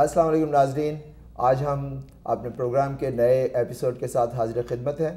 अस्सलाम वालेकुम नाजरीन आज हम अपने प्रोग्राम के नए एपिसोड के साथ हाजिर खिदमत है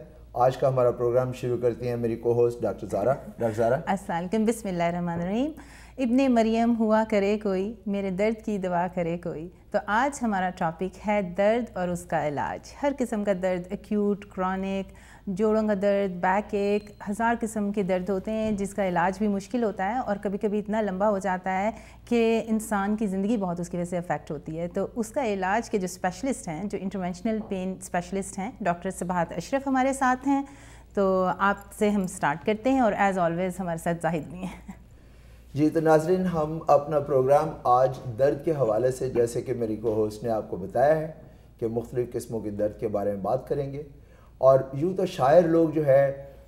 आज का हमारा प्रोग्राम शुरू करती हैं मेरी को host doctor Zara doctor Zara अस्सलाम बिस्मिल्लाहिर्रहमानिर्रहीम इब्ने मरियम हुआ करे कोई मेरे दर्द की दवा करे कोई तो आज हमारा टॉपिक है दर्द और उसका इलाज हर किस्म का दर्द एक्यूट क्रॉनिक जोड़ों का दर्द बैक एक हज़ार किस्म के दर्द होते हैं जिसका इलाज भी मुश्किल होता है और कभी कभी इतना लंबा हो जाता है कि इंसान की ज़िंदगी बहुत उसकी वजह से अफेक्ट होती है तो उसका इलाज के जो स्पेशलिस्ट हैं जो इंटरवेंशनल पेन स्पेशलिस्ट हैं डॉक्टर सबहत अशरफ हमारे साथ हैं तो आपसे हम स्टार्ट करते हैं और एज़ ऑलवेज़ हमारे साथ जाहिद भी हैं जी तो नाजरीन हम अपना प्रोग्राम आज दर्द के हवाले से जैसे कि मेरी को होस्ट ने आपको बताया है कि मुख्तलिफ़ किस्मों के दर्द के बारे में बात करेंगे और यूँ तो शायर लोग जो है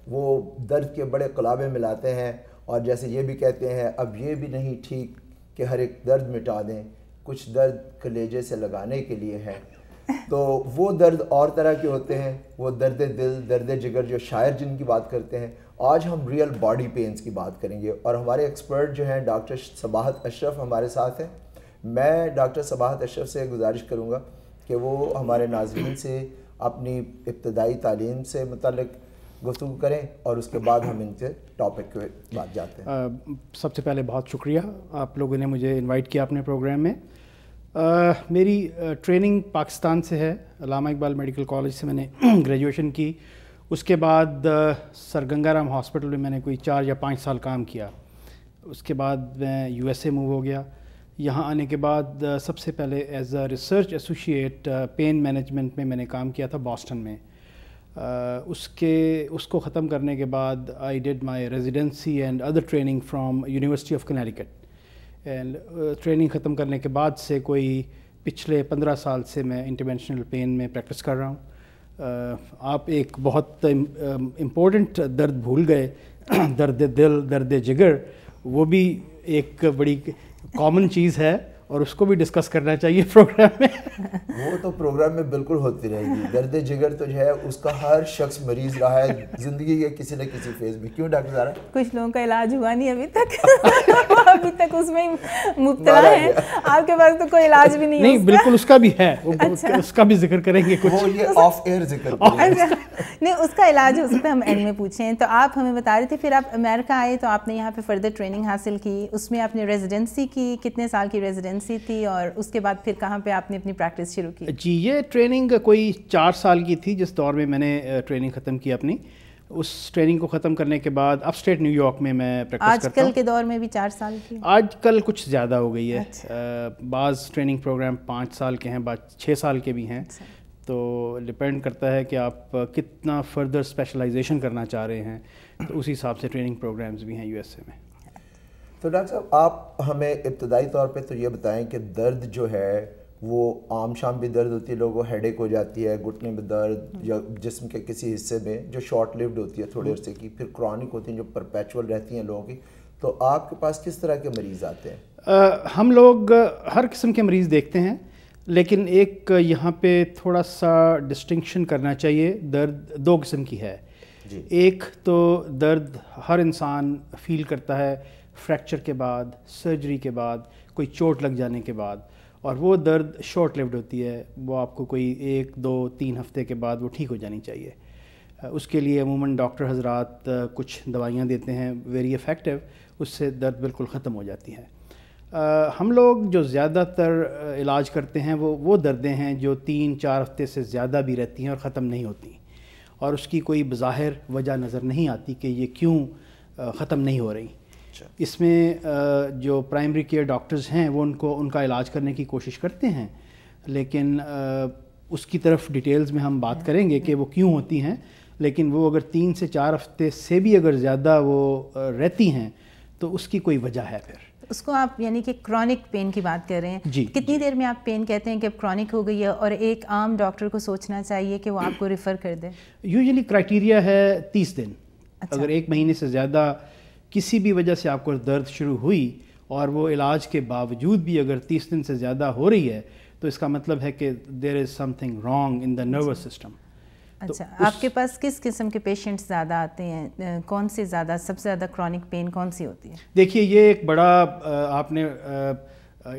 वो दर्द के बड़े कलाबे मिलाते हैं और जैसे ये भी कहते हैं अब ये भी नहीं ठीक कि हर एक दर्द मिटा दें कुछ दर्द कलेजे से लगाने के लिए है तो वो दर्द और तरह के होते हैं वो दर्द दिल दर्द जिगर जो शायर जिनकी बात करते हैं आज हम रियल बॉडी पेंस की बात करेंगे और हमारे एक्सपर्ट जो हैं डॉक्टर सबाहत अशरफ हमारे साथ हैं मैं डॉक्टर सबाहत अशरफ से गुजारिश करूँगा कि वो हमारे नाजरन से अपनी इब्तदाई तालीम से मतलब गुफ्तु करें और उसके बाद हम इनसे टॉपिक के बाद जाते हैं सबसे पहले बहुत शुक्रिया आप लोगों ने मुझे इनवाइट किया अपने प्रोग्राम में आ, मेरी ट्रेनिंग पाकिस्तान से है लामा इकबाल मेडिकल कॉलेज से मैंने ग्रेजुएशन की उसके बाद सर गंगाराम हॉस्पिटल में मैंने कोई चार या पाँच साल काम किया उसके बाद मैं यूएसए मूव हो गया यहाँ आने के बाद सबसे पहले as a research associate pain management में मैंने काम किया था बॉस्टन में Uh, उसके उसको ख़त्म करने के बाद I did my residency and other training from University of Connecticut and training ख़त्म करने के बाद से कोई पिछले पंद्रह साल से मैं इंटरवेंशनल पेन में प्रैक्टिस कर रहा हूँ uh, आप एक बहुत इम्पोर्टेंट दर्द भूल गए दर्द दिल दर्द जिगर वो भी एक बड़ी कॉमन चीज़ है और उसको भी डिस्कस करना चाहिए प्रोग्राम में वो तो प्रोग्राम में बिल्कुल होती रहेगी दर्द जिगर तो जो है उसका हर शख्स मरीज रहा है जिंदगी के किसी न किसी फेज में क्यों डॉक्टर सारा कुछ लोगों का इलाज हुआ नहीं अभी तक अभी तक उसमें ही मुबतला है आपके पास तो कोई इलाज भी नहीं नहीं बिल्कुल उसका भी है अच्छा। उसका भी जिक्र करेंगे कुछ वो ये ऑफ एयर जिक्र अच्छा। नहीं उसका इलाज हो सकता है हम एंड में पूछें तो आप हमें बता रहे थे फिर आप अमेरिका आए तो आपने यहाँ पे फर्दर ट्रेनिंग हासिल की उसमें आपने रेजिडेंसी की कितने साल की रेजिडेंसी करेंसी थी और उसके बाद फिर कहाँ पे आपने अपनी प्रैक्टिस शुरू की जी ये ट्रेनिंग कोई चार साल की थी जिस दौर में मैंने ट्रेनिंग ख़त्म की अपनी उस ट्रेनिंग को ख़त्म करने के बाद अब स्टेट न्यूयॉर्क में मैं प्रैक्टिस आज करता के दौर में भी चार साल की कल कुछ ज़्यादा हो गई है अच्छा। बाज़ ट्रेनिंग प्रोग्राम पाँच साल के हैं बाद छः साल के भी हैं अच्छा। तो डिपेंड करता है कि आप कितना फर्दर स्पेशलाइजेशन करना चाह रहे हैं तो उसी हिसाब से ट्रेनिंग प्रोग्राम्स भी हैं यूएसए में तो डॉक्टर साहब आप हमें इब्तदाई तौर पे तो ये बताएं कि दर्द जो है वो आम शाम भी दर्द होती है लोगों को एक हो जाती है घुटने में दर्द हम्म। या जिसम के किसी हिस्से में जो शॉर्ट लिव्ड होती है थोड़े हम्म। अरसे की फिर क्रॉनिक होती हैं जो परपैचुअल रहती हैं लोगों की तो आपके पास किस तरह के मरीज़ आते हैं आ, हम लोग हर किस्म के मरीज़ देखते हैं लेकिन एक यहाँ पे थोड़ा सा डिस्टिंक्शन करना चाहिए दर्द दो किस्म की है एक तो दर्द हर इंसान फील करता है फ्रैक्चर के बाद सर्जरी के बाद कोई चोट लग जाने के बाद और वो दर्द शॉर्ट लिव्ड होती है वो आपको कोई एक दो तीन हफ्ते के बाद वो ठीक हो जानी चाहिए उसके लिए अमूमन डॉक्टर हजरात कुछ दवाइयाँ देते हैं वेरी इफ़ेक्टिव उससे दर्द बिल्कुल ख़त्म हो जाती है आ, हम लोग जो ज़्यादातर इलाज करते हैं वो वो दर्दें हैं जो तीन चार हफ्ते से ज़्यादा भी रहती हैं और ख़त्म नहीं होती और उसकी कोई बज़ाहिर वजह नज़र नहीं आती कि ये क्यों ख़त्म नहीं हो रही अच्छा इसमें जो प्राइमरी केयर डॉक्टर्स हैं वो उनको उनका इलाज करने की कोशिश करते हैं लेकिन उसकी तरफ डिटेल्स में हम बात करेंगे कि वो क्यों होती हैं लेकिन वो अगर तीन से चार हफ्ते से भी अगर ज़्यादा वो रहती हैं तो उसकी कोई वजह है फिर उसको आप यानी कि क्रॉनिक पेन की बात कर रहे हैं जी कितनी जी. देर में आप पेन कहते हैं कि अब क्रॉनिक हो गई है और एक आम डॉक्टर को सोचना चाहिए कि वो आपको रेफ़र कर दे यूजली क्राइटेरिया है तीस दिन अच्छा। अगर एक महीने से ज़्यादा किसी भी वजह से आपको दर्द शुरू हुई और वो इलाज के बावजूद भी अगर तीस दिन से ज़्यादा हो रही है तो इसका मतलब है कि there is something wrong in the nervous system अच्छा तो अच्छा, आपके पास किस किस्म के पेशेंट्स ज़्यादा आते हैं कौन सी ज़्यादा सबसे ज़्यादा क्रॉनिक पेन कौन सी होती है देखिए ये एक बड़ा आपने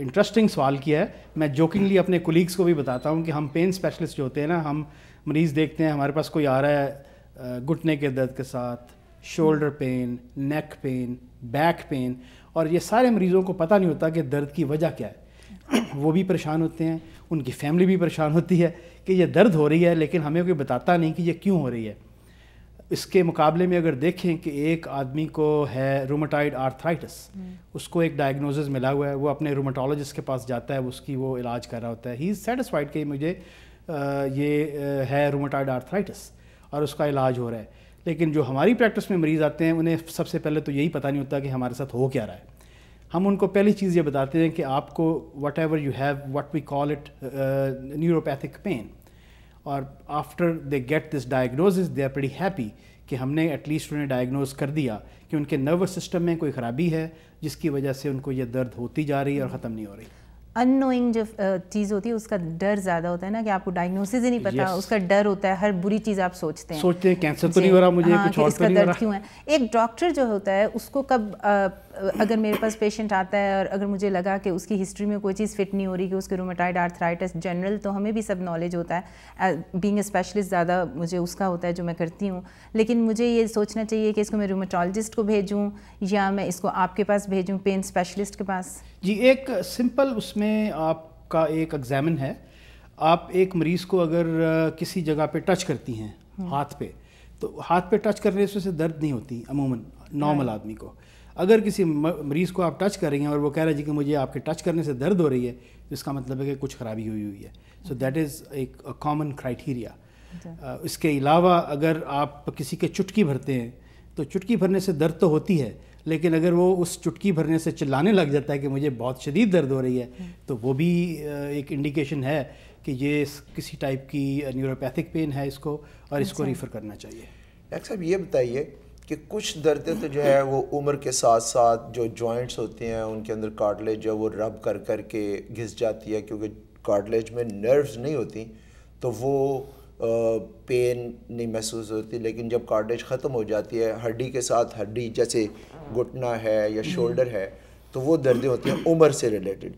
इंटरेस्टिंग सवाल किया है मैं जोकिंगली अपने कोलीग्स को भी बताता हूँ कि हम पेन स्पेशलिस्ट जो होते हैं ना हम मरीज़ देखते हैं हमारे पास कोई आ रहा है घुटने के दर्द के साथ shoulder pain neck pain back pain और ये सारे मरीज़ों को पता नहीं होता कि दर्द की वजह क्या है वो भी परेशान होते हैं उनकी फैमिली भी परेशान होती है कि ये दर्द हो रही है लेकिन हमें कोई बताता नहीं कि ये क्यों हो रही है इसके मुकाबले में अगर देखें कि एक आदमी को है रोमाटाइड हम्म। आर्थराइटिस उसको एक डायग्नोसिस मिला हुआ है वो अपने रोमाटोलॉजिस्ट के पास जाता है उसकी वो इलाज कर रहा होता है ही इज़ सेटिसफाइड कि मुझे ये है रोमाटाइड आर्थराइटिस और उसका इलाज हो रहा है लेकिन जो हमारी प्रैक्टिस में मरीज़ आते हैं उन्हें सबसे पहले तो यही पता नहीं होता कि हमारे साथ हो क्या रहा है हम उनको पहली चीज़ ये बताते हैं कि आपको what ever you have what we call it neuropathic pain और after they get this diagnosis they are very happy कि हमने एटलीस्ट उन्हें डायग्नोज कर दिया कि उनके नर्वस सिस्टम में कोई ख़राबी है जिसकी वजह से उनको ये दर्द होती जा रही है और ख़त्म नहीं हो रही अनोइंग जो चीज़ होती है उसका डर ज़्यादा होता है ना कि आपको डायग्नोसिस ही नहीं पता yes. उसका डर होता है हर बुरी चीज़ आप सोचते हैं सोचते हैं कैंसर तो नहीं हो रहा मुझे हाँ, कुछ और इसका तो दर्द क्यों है एक डॉक्टर जो होता है उसको कब अगर मेरे पास पेशेंट आता है और अगर मुझे लगा कि उसकी हिस्ट्री में कोई चीज़ फिट नहीं हो रही कि उसके रोमेटाइड आर्थराइटिस जनरल तो हमें भी सब नॉलेज होता है बींग uh, स्पेशलिस्ट ज़्यादा मुझे उसका होता है जो मैं करती हूँ लेकिन मुझे ये सोचना चाहिए कि इसको मैं रोमेटोलॉजिस्ट को भेजूँ या मैं इसको आपके पास भेजूँ पेन स्पेशलिस्ट के पास जी एक सिंपल उसमें आपका एक एग्ज़ामिन है आप एक मरीज़ को अगर uh, किसी जगह पे टच करती हैं हम्म। हाथ पे तो हाथ पे टच करने से उसे दर्द नहीं होती अमूमन नॉर्मल आदमी को अगर किसी मरीज़ को आप टच करेंगे और वो कह रहा है जी कि मुझे आपके टच करने से दर्द हो रही है तो इसका मतलब है कि कुछ खराबी हुई हुई है सो दैट इज़ एक कॉमन क्राइटीरिया अच्छा। इसके अलावा अगर आप किसी के चुटकी भरते हैं तो चुटकी भरने से दर्द तो होती है लेकिन अगर वो उस चुटकी भरने से चिल्लाने लग जाता है कि मुझे बहुत शदीद दर्द हो रही है हम्म। तो वो भी एक इंडिकेशन है कि ये किसी टाइप की न्यूरोपैथिक पेन है इसको और इसको रिफ़र अच्छा। करना चाहिए डॉक्टर साहब ये बताइए कि कुछ दर्दें तो जो है वो उम्र के साथ साथ जो जॉइंट्स होते हैं उनके अंदर कार्टलेज जो है वो रब कर कर के घिस जाती है क्योंकि कार्टलेज में नर्व्स नहीं होती तो वो पेन नहीं महसूस होती लेकिन जब कार्टेज ख़त्म हो जाती है हड्डी के साथ हड्डी जैसे घुटना है या शोल्डर हम्म। है तो वो दर्दें होती हैं उम्र से रिलेटेड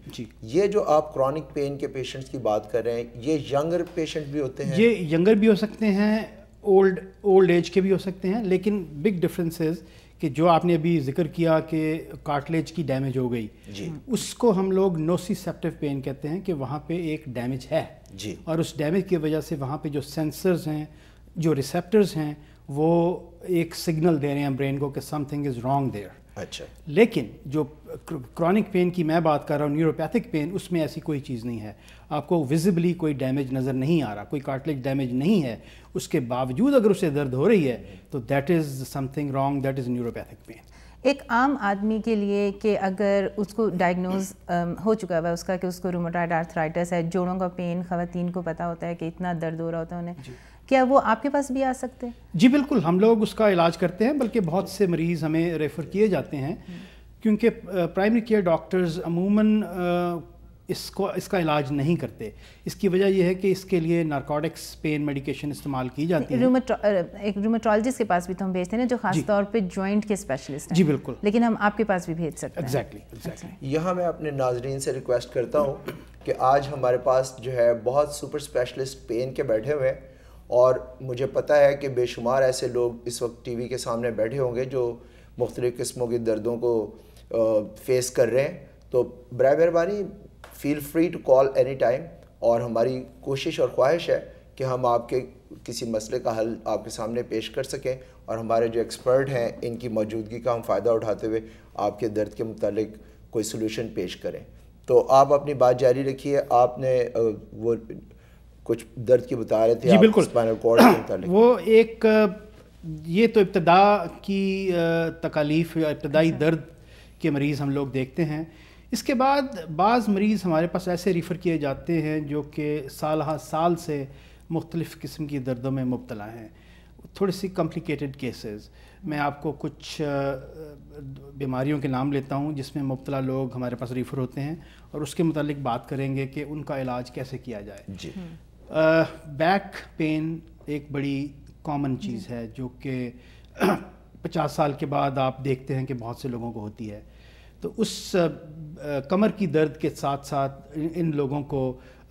ये जो आप क्रॉनिक पेन के पेशेंट्स की बात कर रहे हैं ये यंगर पेशेंट भी होते हैं ये यंगर भी हो सकते हैं ओल्ड ओल्ड एज के भी हो सकते हैं लेकिन बिग डिफरेंसेस कि जो आपने अभी जिक्र किया कि कार्टलेज की डैमेज हो गई जी उसको हम लोग नोसीसेप्टिव पेन कहते हैं कि वहाँ पे एक डैमेज है जी और उस डैमेज की वजह से वहाँ पे जो सेंसर्स हैं जो रिसेप्टर्स हैं वो एक सिग्नल दे रहे हैं ब्रेन को कि समथिंग इज़ रॉन्ग देयर अच्छा लेकिन जो क्रॉनिक पेन की मैं बात कर रहा हूँ न्यूरोपैथिक पेन उसमें ऐसी कोई चीज़ नहीं है आपको विजिबली कोई डैमेज नज़र नहीं आ रहा कोई कार्टिलेज डैमेज नहीं है उसके बावजूद अगर उसे दर्द हो रही है तो that is something wrong that is neuropathic pain एक आम आदमी के लिए कि अगर उसको डायग्नोज हो चुका है उसका कि उसको रोमोटाइड आर्थराइटिस है जोड़ों का पेन ख़वातीन को पता होता है कि इतना दर्द हो रहा होता है उन्हें क्या वो आपके पास भी आ सकते हैं जी बिल्कुल हम लोग उसका इलाज करते हैं बल्कि बहुत से मरीज़ हमें रेफ़र किए जाते हैं क्योंकि प्राइमरी केयर डॉक्टर्स अमूमन इसको इसका इलाज नहीं करते इसकी वजह यह है कि इसके लिए नारकोटिक्स पेन मेडिकेशन इस्तेमाल की जाती है एक रूमेटोलॉजिस्ट के पास भी तो हम भेजते हैं जो खास तौर पे जॉइंट के स्पेशलिस्ट जी बिल्कुल लेकिन हम आपके पास भी भेज सकते हैं एग्जैक्टली अच्छा। exactly. यहाँ मैं अपने नाजरीन से रिक्वेस्ट करता हूँ कि आज हमारे पास जो है बहुत सुपर स्पेशलिस्ट पेन के बैठे हुए हैं और मुझे पता है कि बेशुमार ऐसे लोग इस वक्त टीवी के सामने बैठे होंगे जो मुख्तलिफ़ किस्मों के दर्दों को फेस कर रहे हैं तो बर मेहरबानी feel free to call any time और हमारी कोशिश और ख्वाहिश है कि हम आपके किसी मसले का हल आपके सामने पेश कर सकें और हमारे जो एक्सपर्ट हैं इनकी मौजूदगी का हम फ़ायदा उठाते हुए आपके दर्द के मतलब कोई सोल्यूशन पेश करें तो आप अपनी बात जारी रखिए आपने वो कुछ दर्द की बता रहे थे जी बिल्कुल स्पाइनल कॉर्ड वो एक ये तो इब्तदा की तकालीफ या इब्तदाई अच्छा। दर्द के मरीज़ हम लोग देखते हैं इसके बाद बाज़ मरीज़ हमारे पास ऐसे रिफ़र किए जाते हैं जो कि साल हा साल से मुख्तलिफ़ किस्म की दर्दों में मुबतला हैं थोड़ी सी कॉम्प्लिकेटेड केसेस मैं आपको कुछ बीमारियों के नाम लेता हूँ जिसमें मुबतला लोग हमारे पास रिफ़र होते हैं और उसके मतलब बात करेंगे कि उनका इलाज कैसे किया जाए जी हम्म। बैक पेन एक बड़ी कॉमन चीज़ है जो कि पचास साल के बाद आप देखते हैं कि बहुत से लोगों को होती है तो उस कमर की दर्द के साथ साथ इन लोगों को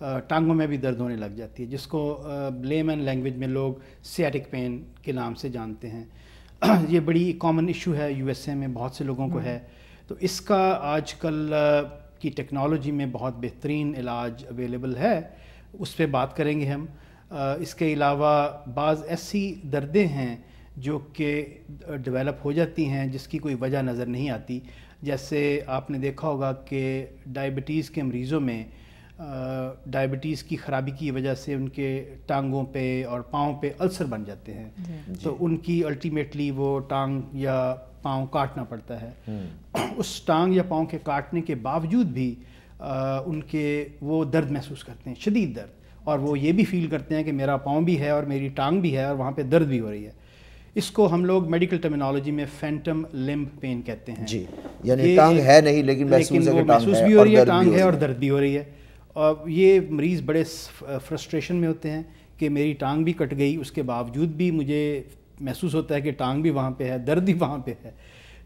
टांगों में भी दर्द होने लग जाती है जिसको लेमन लैंग्वेज में लोग सियाटिक पेन के नाम से जानते हैं ये बड़ी कॉमन इशू है यूएसए में बहुत से लोगों को हम्म। है तो इसका आजकल की टेक्नोलॉजी में बहुत बेहतरीन इलाज अवेलेबल है उस पर बात करेंगे हम इसके अलावा बाज़ ऐसी दर्दें हैं जो कि डेवलप हो जाती हैं जिसकी कोई वजह नज़र नहीं आती जैसे आपने देखा होगा कि डायबिटीज़ के मरीज़ों में डायबिटीज़ की ख़राबी की वजह से उनके टांगों पे और पाँव पे अल्सर बन जाते हैं तो उनकी अल्टीमेटली वो टांग या पाँव काटना पड़ता है हम्म। उस टांग या पाँव के काटने के बावजूद भी उनके वो दर्द महसूस करते हैं शदीद दर्द और वो ये भी फील करते हैं कि मेरा पाँव भी है और मेरी टांग भी है और वहाँ पे दर्द भी हो रही है इसको हम लोग मेडिकल टर्मिनोलॉजी में फैंटम लिम्ब पेन कहते हैं जी यानी टांग है नहीं लेकिन महसूस वो महसूस भी हो रही है टांग है और दर्द भी हो रही है और ये मरीज़ बड़े फ्रस्ट्रेशन में होते हैं कि मेरी टांग भी कट गई उसके बावजूद भी मुझे महसूस होता है कि टांग भी वहाँ पे है दर्द भी वहाँ पे है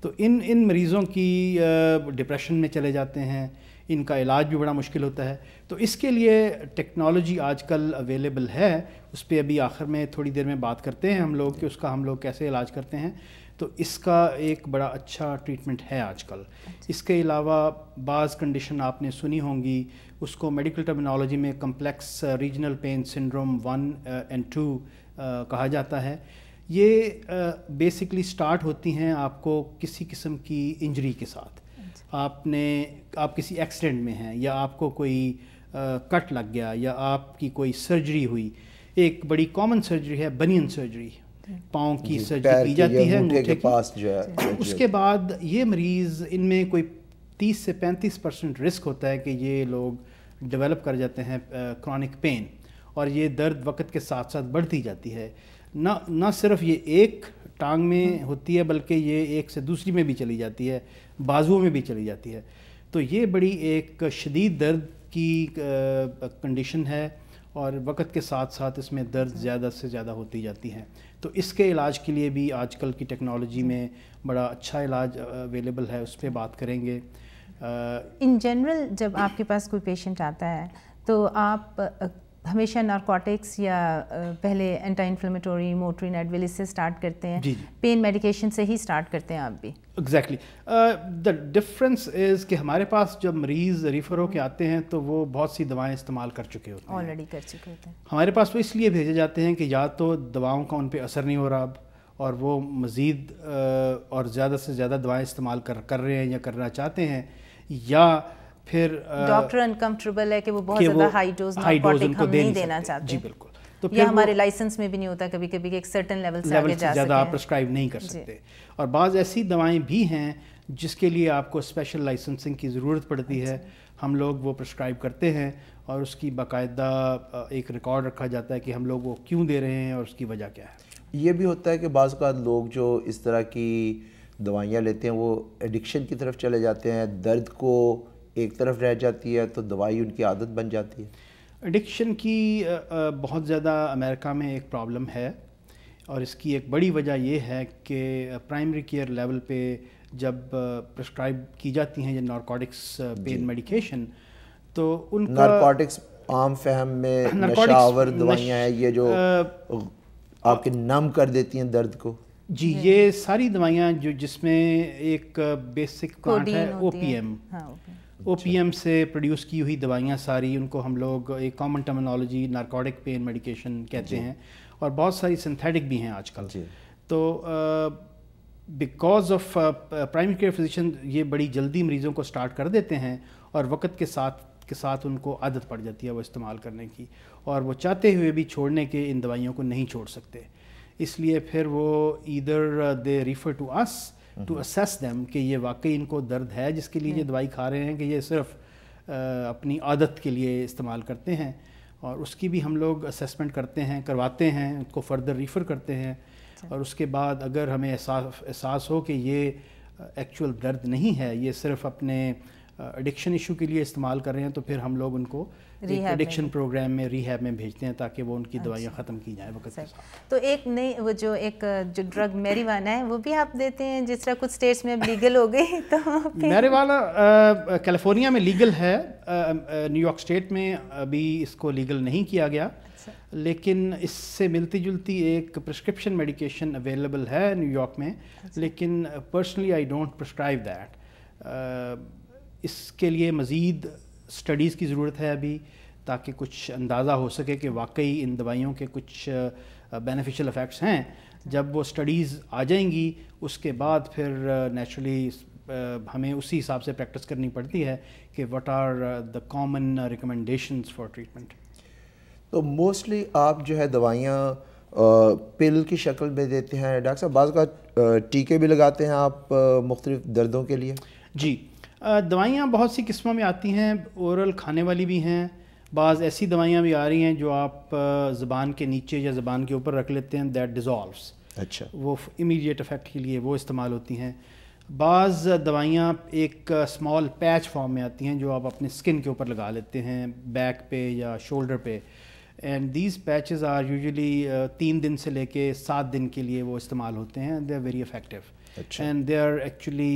तो इन इन मरीज़ों की डिप्रेशन में चले जाते हैं इनका इलाज भी बड़ा मुश्किल होता है तो इसके लिए टेक्नोलॉजी आजकल अवेलेबल है उस पर अभी आखिर में थोड़ी देर में बात करते हैं हम लोग कि उसका हम लोग कैसे इलाज करते हैं तो इसका एक बड़ा अच्छा ट्रीटमेंट है आजकल इसके अलावा बाज़ कंडीशन आपने सुनी होंगी उसको मेडिकल टर्मिनोलॉजी में complex regional pain syndrome one and two कहा जाता है ये बेसिकली uh, स्टार्ट होती हैं आपको किसी किस्म की इंजरी के साथ आपने आप किसी एक्सीडेंट में हैं या आपको कोई आ, कट लग गया या आपकी कोई सर्जरी हुई एक बड़ी कॉमन सर्जरी है बनियन सर्जरी पाँव की सर्जरी की जाती है अंगूठे के पास जो है उसके बाद ये मरीज़ इनमें कोई तीस से पैंतीस परसेंट रिस्क होता है कि ये लोग डेवलप कर जाते हैं क्रॉनिक पेन और ये दर्द वक्त के साथ साथ बढ़ती जाती है ना ना सिर्फ ये एक टांग में हाँ। होती है बल्कि ये एक से दूसरी में भी चली जाती है बाजुओं में भी चली जाती है तो ये बड़ी एक शदीद दर्द की कंडीशन है और वक़्त के साथ साथ इसमें दर्द ज़्यादा से ज़्यादा होती जाती है तो इसके इलाज के लिए भी आजकल की टेक्नोलॉजी में बड़ा अच्छा इलाज अवेलेबल है उस पर बात करेंगे इन जनरल जब आपके पास कोई पेशेंट आता है तो आप हमेशा नारकोटिक्स या पहले एंटी इन्फ्लेमेटोरी मोटरिन एडविल से स्टार्ट करते हैं पेन मेडिकेशन से ही स्टार्ट करते हैं आप भी एग्जैक्टली द डिफरेंस इज़ कि हमारे पास जब मरीज़ रेफर के आते हैं तो वो बहुत सी दवाएं इस्तेमाल कर चुके होते हैं ऑलरेडी कर चुके होते हैं हमारे पास वो तो इसलिए भेजे जाते हैं कि या तो दवाओं का उन पर असर नहीं हो रहा अब और वो मज़ीद और ज़्यादा से ज़्यादा दवाएँ इस्तेमाल कर कर रहे हैं या करना चाहते हैं या फिर डॉक्टर अनकंफर्टेबल है कि वो बहुत ज्यादा हाई डोज हाई डोज उनको दे नहीं देना चाहते जी बिल्कुल तो या हमारे लाइसेंस में भी नहीं होता कभी कभी एक सर्टन लेवल से आगे जा ज़्यादा आप प्रिस्क्राइब नहीं कर सकते और बाज़ ऐसी दवाएं भी हैं जिसके लिए आपको स्पेशल लाइसेंसिंग की ज़रूरत पड़ती है अच्छा। हम लोग वो प्रिस्क्राइब करते हैं और उसकी बाकायदा एक रिकॉर्ड रखा जाता है कि हम लोग वो क्यों दे रहे हैं और उसकी वजह क्या है ये भी होता है कि बाज़ का लोग जो इस तरह की दवाइयाँ लेते हैं वो एडिक्शन की तरफ चले जाते हैं दर्द को एक तरफ रह जाती है तो दवाई उनकी आदत बन जाती है एडिक्शन की बहुत ज़्यादा अमेरिका में एक प्रॉब्लम है और इसकी एक बड़ी वजह यह है कि प्राइमरी केयर लेवल पे जब प्रिस्क्राइब की जाती हैं ये नारकोटिक्स पेन मेडिकेशन तो उन नारकोटिक्स आम फहम में नशावर दवाइयां हैं ये जो आपके नम कर देती हैं दर्द को जी ये सारी दवाइयाँ जो जिसमें एक बेसिक प्लांट है O P M O P M से प्रोड्यूस की हुई दवाइयाँ सारी उनको हम लोग एक common terminology narcotic pain medication कहते हैं और बहुत सारी सिंथेटिक भी हैं आजकल तो because of primary care physician ये बड़ी जल्दी मरीज़ों को स्टार्ट कर देते हैं और वक्त के साथ के साथ उनको आदत पड़ जाती है वो इस्तेमाल करने की और वो चाहते हुए भी छोड़ने के इन दवाइयों को नहीं छोड़ सकते इसलिए फिर वो इधर they refer to us to assess them कि ये वाकई इनको दर्द है जिसके लिए ये दवाई खा रहे हैं कि ये सिर्फ अपनी आदत के लिए इस्तेमाल करते हैं और उसकी भी हम लोग असेसमेंट करते हैं करवाते हैं उनको फ़र्दर रिफ़र करते हैं अच्छा। और उसके बाद अगर हमें एहसास एहसास हो कि ये एक्चुअल दर्द नहीं है ये सिर्फ अपने एडिक्शन इशू के लिए इस्तेमाल कर रहे हैं तो फिर हम लोग उनको एडिक्शन प्रोग्राम में रीहैब में भेजते हैं ताकि वो उनकी अच्छा। दवाइयाँ ख़त्म की जाएँ वक्त तो एक नई वो जो एक जो ड्रग मेरीवाना है वो भी आप देते हैं जिस तरह कुछ स्टेट्स में लीगल हो गई तो वाला कैलिफोर्निया में लीगल है न्यूयॉर्क स्टेट में अभी इसको लीगल नहीं किया गया अच्छा। लेकिन इससे मिलती जुलती एक प्रिस्क्रिप्शन मेडिकेशन अवेलेबल है न्यूयॉर्क में अच्छा। लेकिन personally I don't prescribe that इसके लिए मज़ीद स्टडीज़ की ज़रूरत है अभी ताकि कुछ अंदाज़ा हो सके कि वाकई इन दवाइयों के कुछ बेनिफिशियल इफ़ेक्ट्स हैं जब वो स्टडीज़ आ जाएंगी उसके बाद फिर नेचुरली हमें उसी हिसाब से प्रैक्टिस करनी पड़ती है कि what are the common recommendations for treatment तो मोस्टली आप जो है दवाइयाँ पिल की शक्ल में देते हैं डॉक्टर साहब बाज़ का टीके भी लगाते हैं आप मुख्तलिफ दर्दों के लिए जी दवाइयाँ बहुत सी किस्मों में आती हैं औरल खाने वाली भी हैं बाज़ ऐसी दवाइयाँ भी आ रही हैं जो आप ज़बान के नीचे या ज़बान के ऊपर रख लेते हैं दैट डिज़ोल्वस अच्छा वो इमीडिएट इफ़ेक्ट के लिए वो इस्तेमाल होती हैं बाज़ दवाइयाँ एक स्मॉल पैच फॉर्म में आती हैं जो आप अपने स्किन के ऊपर लगा लेते हैं बैक पे या शोल्डर पे and these patches are usually तीन दिन से लेके सात दिन के लिए वो इस्तेमाल होते हैं दे आर वेरी इफ़ेक्टिव अच्छा and they are actually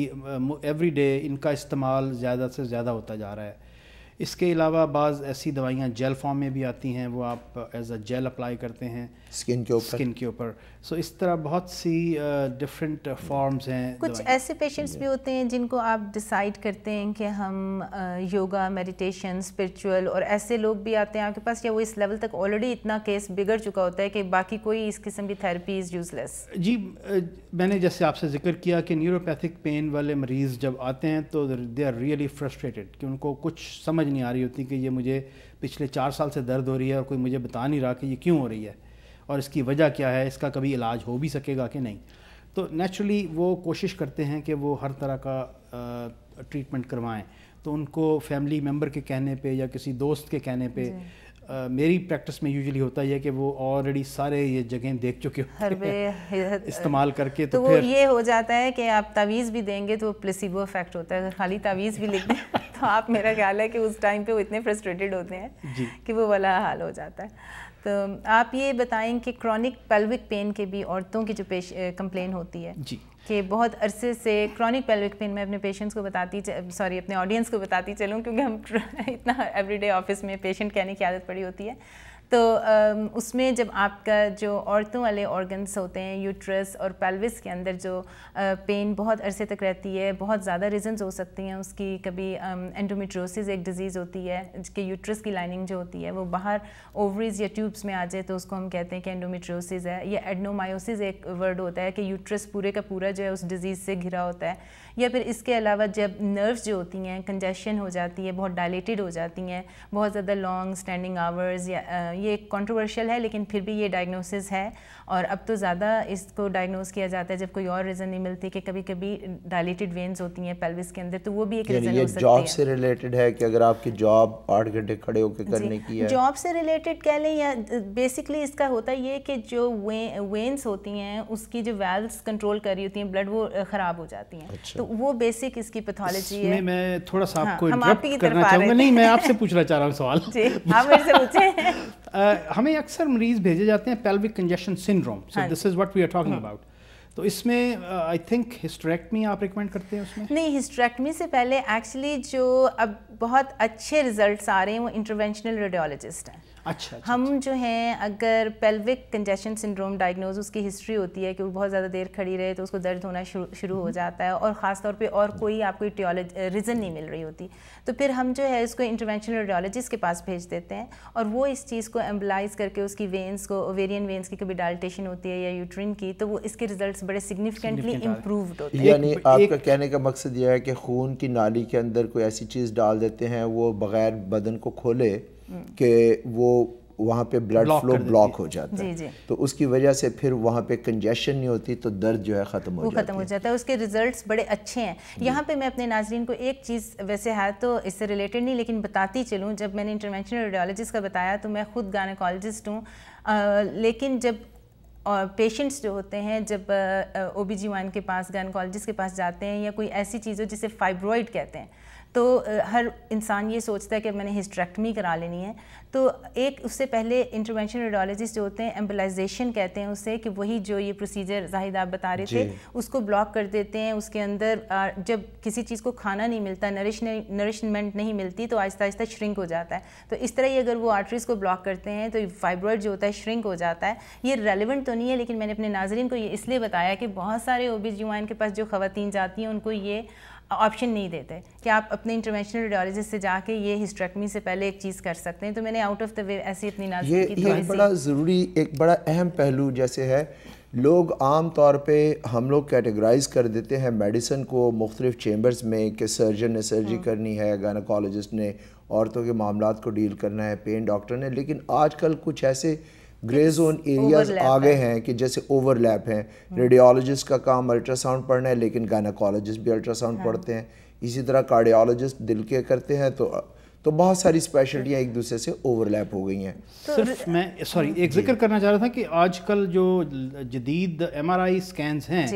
every day इनका इस्तेमाल ज़्यादा से ज़्यादा होता जा रहा है इसके अलावा बाज़ ऐसी दवाइयाँ जेल फॉर्म में भी आती हैं वो आप एज अ जेल अप्लाई करते हैं स्किन के ऊपर स्किन के ऊपर सो so, इस तरह बहुत सी डिफरेंट uh, फॉर्म्स uh, हैं कुछ ऐसे पेशेंट्स भी होते हैं जिनको आप डिसाइड करते हैं कि हम योगा मेडिटेशन स्पिरिचुअल और ऐसे लोग भी आते हैं आपके पास या वो इस लेवल तक ऑलरेडी इतना केस बिगड़ चुका होता है कि बाकी कोई इस किस्म की थेरेपी इज़ यूजलेस जी मैंने जैसे आपसे जिक्र किया कि न्यूरोपैथिक पेन वाले मरीज़ जब आते हैं तो दे आर रियली फ्रस्ट्रेटेड कि उनको कुछ समझ नहीं आ रही होती कि ये मुझे पिछले चार साल से दर्द हो रही है और कोई मुझे बता नहीं रहा कि ये क्यों हो रही है और इसकी वजह क्या है इसका कभी इलाज हो भी सकेगा कि नहीं तो नेचुरली वो कोशिश करते हैं कि वो हर तरह का ट्रीटमेंट करवाएं तो उनको फैमिली मेम्बर के कहने पे या किसी दोस्त के कहने पे Uh, मेरी प्रैक्टिस में यूजुअली होता है कि वो ऑलरेडी सारे ये जगह देख चुके हैं इस्तेमाल करके तो, तो वो ये हो जाता है कि आप तावीज़ भी देंगे तो प्लेसिबो इफेक्ट होता है अगर खाली तावीज़ भी लिख दें तो आप मेरा ख्याल है कि उस टाइम पे वो इतने फ्रस्ट्रेटेड होते हैं कि वो वाला हाल हो जाता है तो आप ये बताएं कि क्रॉनिक पेल्विक पेन के भी औरतों की जो पेश कंप्लेन होती है जी कि बहुत अरसे से क्रॉनिक पेल्विक पेन में अपने पेशेंट्स को बताती सॉरी अपने ऑडियंस को बताती चलूँ क्योंकि हम इतना एवरीडे ऑफिस में पेशेंट कहने की आदत पड़ी होती है तो उसमें जब आपका जो औरतों वाले ऑर्गन्स होते हैं यूट्रस और पेल्विस के अंदर जो पेन बहुत अरसे तक रहती है बहुत ज़्यादा रीजंस हो सकती हैं उसकी कभी एंडोमेट्रोसिस एक डिज़ीज़ होती है जिसके यूट्रस की लाइनिंग जो होती है वो बाहर ओवरीज या ट्यूब्स में आ जाए तो उसको हम कहते हैं कि एंडोमेट्रोसिस है या एडनोमायोसिस एक वर्ड होता है कि यूट्रस पूरे का पूरा जो है उस डिज़ीज़ से घिरा होता है या फिर इसके अलावा जब नर्व्स जो होती हैं कंजेशन हो जाती है बहुत डायलेटेड हो जाती हैं बहुत ज़्यादा लॉन्ग स्टैंडिंग आवर्स या ये कंट्रोवर्शियल है लेकिन फिर भी ये डायग्नोसिस है और अब तो ज़्यादा इसको डायग्नोज किया जाता है जब कोई और रीज़न नहीं मिलती कि कभी कभी डायलेटेड वेन्स होती हैं पेल्विस के अंदर तो वो भी एक रीज़न हो सकती जॉब से रिलेटेड है कि अगर आपकी जॉब आठ घंटे खड़े होकर करने की है जॉब से रिलेटेड कह लें या बेसिकली इसका होता ये कि जो वे, वेन्स होती हैं उसकी जो वेल्व कंट्रोल कर रही होती हैं ब्लड वो ख़राब हो जाती हैं अच्छा। तो वो बेसिक इसकी पैथोलॉजी है मैं थोड़ा सा हाँ, आपको हाँ, आपकी करना चाहूंगा नहीं मैं आपसे पूछना चाह रहा हूँ सवाल आप मेरे से पूछें हमें अक्सर मरीज़ भेजे जाते हैं pelvic congestion syndrome so this is what we are talking about तो इसमें आई थिंक हिस्ट्रेक्टमी आप रिकमेंड करते हैं उसमें नहीं हिस्ट्रेक्टमी से पहले एक्चुअली जो अब बहुत अच्छे रिजल्ट्स आ रहे हैं वो इंटरवेंशनल रेडियोलॉजिस्ट हैं अच्छा, अच्छा, हम अच्छा। जो हैं अगर पेल्विक कंजेशन सिंड्रोम डायग्नोज उसकी हिस्ट्री होती है कि वो बहुत ज़्यादा देर खड़ी रहे तो उसको दर्द होना शुरू शुरू हो हम्म। जाता है और ख़ासतौर पर और हम्म। कोई आपको रीज़न नहीं मिल रही होती तो फिर हम जो है इसको इंटरवेंशनल रेडियोलॉजिस्ट के पास भेज देते हैं और वो इस चीज़ को एम्बलाइज करके उसकी वेंस को ओवेरियन वेंस की कभी डाल्टेशन होती है या यूट्रिन की तो वो इसके रिजल्ट बड़े सिग्निफिकेंटली इम्प्रूव होते हैं यानी आपका कहने का मकसद यह है कि खून की नाली के अंदर कोई ऐसी चीज़ डाल देते हैं वो बगैर बदन को खोले कि वो वहाँ पे ब्लड फ्लो ब्लॉक हो जाता जी, है तो उसकी वजह से फिर वहाँ पे कंजेशन नहीं होती तो दर्द जो है ख़त्म हो जाता है खत्म हो जाता है उसके रिजल्ट्स बड़े अच्छे हैं यहाँ पे मैं अपने नाजरन को एक चीज़ वैसे है तो इससे रिलेटेड नहीं लेकिन बताती चलूँ जब मैंने इंटरवेंशनल रेडियोलॉजिस्ट का बताया तो मैं खुद गायनकोलॉजिस्ट हूँ लेकिन जब और पेशेंट्स जो होते हैं जब ओ बी जी के पास गायनकोलॉजिस्ट के पास जाते हैं या कोई ऐसी चीज़ हो जिसे फाइब्रॉइड कहते हैं तो हर इंसान ये सोचता है कि मैंने हिस्ट्रेक्टमी करा लेनी है तो एक उससे पहले इंटरवेंशन रेडियोलॉजिस्ट जो होते हैं एम्बलाइजेशन कहते हैं उसे कि वही जो ये प्रोसीजर जाहिद आप बता रहे थे उसको ब्लॉक कर देते हैं उसके अंदर जब किसी चीज़ को खाना नहीं मिलता नरिश नरिशमेंट नहीं मिलती तो आहिस्ता आहिस्ता श्रिंक हो जाता है तो इस तरह ही अगर वो आर्टरीज को ब्लॉक करते हैं तो फाइब्रॉइड जो होता है श्रिंक हो जाता है ये रेलिवेंट तो नहीं है लेकिन मैंने अपने नाजरन को ये इसलिए बताया कि बहुत सारे ओ बी के पास जो ख़वान जाती हैं उनको ये ऑप्शन नहीं देते कि आप अपने इंटरवेंशनल रेडियोलॉजिस्ट से जाके ये हिस्ट्रेक्टमी से पहले एक चीज़ कर सकते हैं तो मैंने आउट ऑफ द वे ऐसी इतनी ना ये, ये बड़ा ज़रूरी एक बड़ा अहम पहलू जैसे है लोग आम तौर पे हम लोग कैटेगराइज कर देते हैं मेडिसिन को मुख्तलिफ चेम्बर्स में कि सर्जन ने सर्जरी हाँ। करनी है गायनाकोलॉजिस्ट ने औरतों के मामला को डील करना है पेन डॉक्टर ने लेकिन आजकल कुछ ऐसे ग्रे जोन एरियाज आ गए हैं कि जैसे ओवरलैप हैं रेडियोलॉजिस्ट का काम अल्ट्रासाउंड पढ़ना है लेकिन गायनाकोलॉजिस्ट भी अल्ट्रासाउंड हाँ। पढ़ते हैं इसी तरह कार्डियोलॉजिस्ट दिल के करते हैं तो तो बहुत सारी स्पेशलिटियाँ एक दूसरे से ओवरलैप हो गई हैं तो सिर्फ मैं सॉरी एक जिक्र करना चाह रहा था कि आजकल जो जदीद एम आर आई स्कैन हैं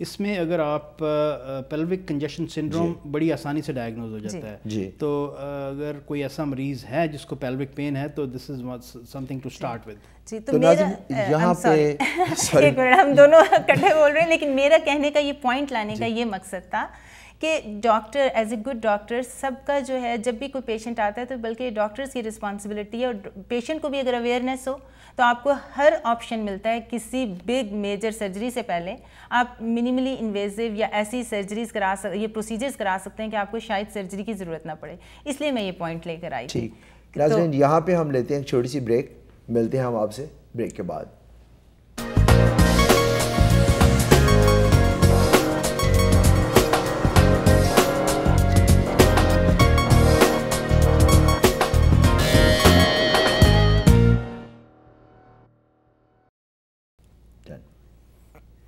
इसमें अगर आप पेल्विक कंजेशन सिंड्रोम बड़ी आसानी से डायग्नोज हो जाता है तो अगर कोई ऐसा मरीज है जिसको पेल्विक पेन है तो this is something to start with जी तो, तो मेरा यहाँ पे सॉरी हम दोनों इकट्ठे बोल रहे हैं लेकिन मेरा कहने का ये पॉइंट लाने का ये मकसद था कि doctor as a good doctor सबका जो है जब भी कोई पेशेंट आता है तो बल्कि डॉक्टर्स की रिस्पॉन्सिबिलिटी है और पेशेंट को भी अगर अवेयरनेस हो तो आपको हर ऑप्शन मिलता है किसी बिग मेजर सर्जरी से पहले आप मिनिमली इन्वेजिव या ऐसी सर्जरीज करा सक ये प्रोसीजर्स करा सकते हैं कि आपको शायद सर्जरी की ज़रूरत ना पड़े इसलिए मैं ये पॉइंट लेकर आई ठीक तो, यहाँ पे हम लेते हैं छोटी सी ब्रेक मिलते हैं हम आपसे ब्रेक के बाद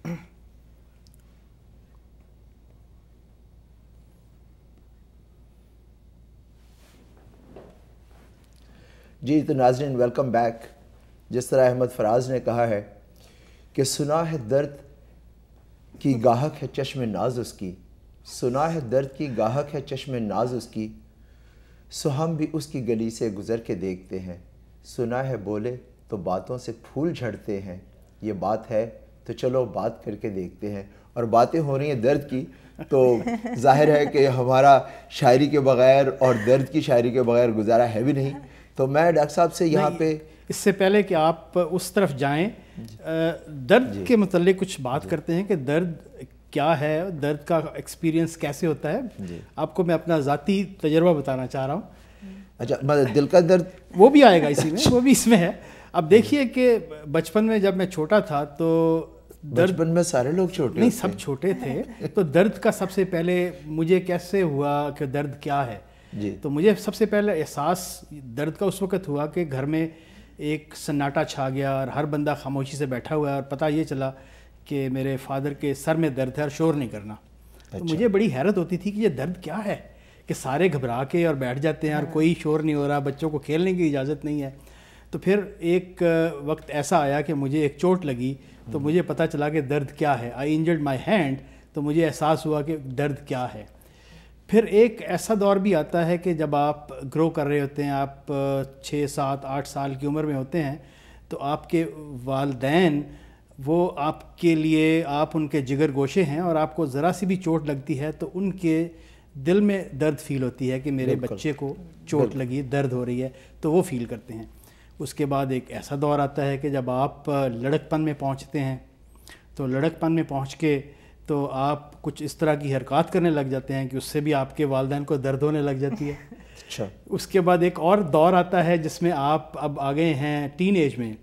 जी तो नाजरीन वेलकम बैक जिस तरह अहमद फराज ने कहा है कि सुना है दर्द की गाहक है चश्म नाज उसकी सुना है दर्द की गाहक है चश्म नाज उसकी सो हम भी उसकी गली से गुज़र के देखते हैं सुना है बोले तो बातों से फूल झड़ते हैं ये बात है तो चलो बात करके देखते हैं और बातें हो रही हैं दर्द की तो जाहिर है कि हमारा शायरी के बगैर और दर्द की शायरी के बगैर गुजारा है भी नहीं तो मैं डॉक्टर साहब से यहाँ पे इससे पहले कि आप उस तरफ जाएं दर्द के मतलब कुछ बात करते हैं कि दर्द क्या है दर्द का एक्सपीरियंस कैसे होता है आपको मैं अपना ज़ाती तजर्बा बताना चाह रहा हूँ अच्छा मतलब दिल का दर्द वो भी आएगा इसी में वो भी इसमें है अब देखिए कि बचपन में जब मैं छोटा था तो दर्द बन में सारे लोग छोटे नहीं सब छोटे थे तो दर्द का सबसे पहले मुझे कैसे हुआ कि दर्द क्या है जी तो मुझे सबसे पहले एहसास दर्द का उस वक़्त हुआ कि घर में एक सन्नाटा छा गया और हर बंदा खामोशी से बैठा हुआ है और पता ये चला कि मेरे फादर के सर में दर्द है और शोर नहीं करना तो अच्छा। तो मुझे बड़ी हैरत होती थी कि ये दर्द क्या है कि सारे घबरा के और बैठ जाते हैं और हाँ। कोई शोर नहीं हो रहा बच्चों को खेलने की इजाज़त नहीं है तो फिर एक वक्त ऐसा आया कि मुझे एक चोट लगी तो हम्म। मुझे पता चला कि दर्द क्या है आई इंजर्ड माई हैंड तो मुझे एहसास हुआ कि दर्द क्या है फिर एक ऐसा दौर भी आता है कि जब आप ग्रो कर रहे होते हैं आप छः सात आठ साल की उम्र में होते हैं तो आपके वालदेन वो आपके लिए आप उनके जिगर गोशे हैं और आपको ज़रा सी भी चोट लगती है तो उनके दिल में दर्द फील होती है कि मेरे बच्चे को चोट लगी दर्द हो रही है तो वो फील करते हैं उसके बाद एक ऐसा दौर आता है कि जब आप लड़कपन में पहुँचते हैं तो लड़कपन में पहुँच के तो आप कुछ इस तरह की हरकत करने लग जाते हैं कि उससे भी आपके वालदेन को दर्द होने लग जाती है अच्छा उसके बाद एक और दौर आता है जिसमें आप अब आ गए हैं टीन में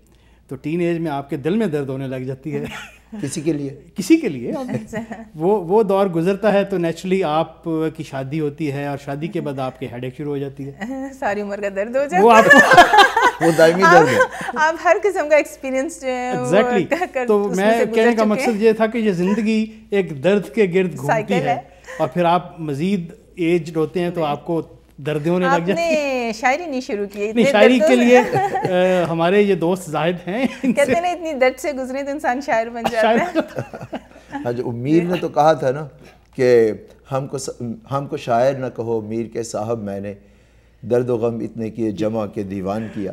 तो टीन में आपके दिल में दर्द होने लग जाती है किसी के लिए किसी के लिए वो वो दौर गुजरता है तो नेचुरली आप की शादी होती है और शादी के बाद आपके हेडेक शुरू हो जाती है सारी उम्र का दर्द हो जाता है वो आपको वो दायमी दर्द है आप हर किस्म का एक्सपीरियंस exactly. तो मैं कहने का मकसद ये था कि ये जिंदगी एक दर्द के गिर्द घूमती है और फिर आप मजीद एज होते हैं तो आपको दर्द होने लग जाए शायरी नहीं शुरू की नहीं शायरी के लिए आ, हमारे ये दोस्त जाहिद हैं कहते हैं इतनी दर्द से गुजरे तो इंसान शायर बन जाता है हाँ, जो मीर ने तो कहा था ना कि हमको हमको शायर ना कहो मीर के साहब मैंने दर्द गम इतने किए जमा के दीवान किया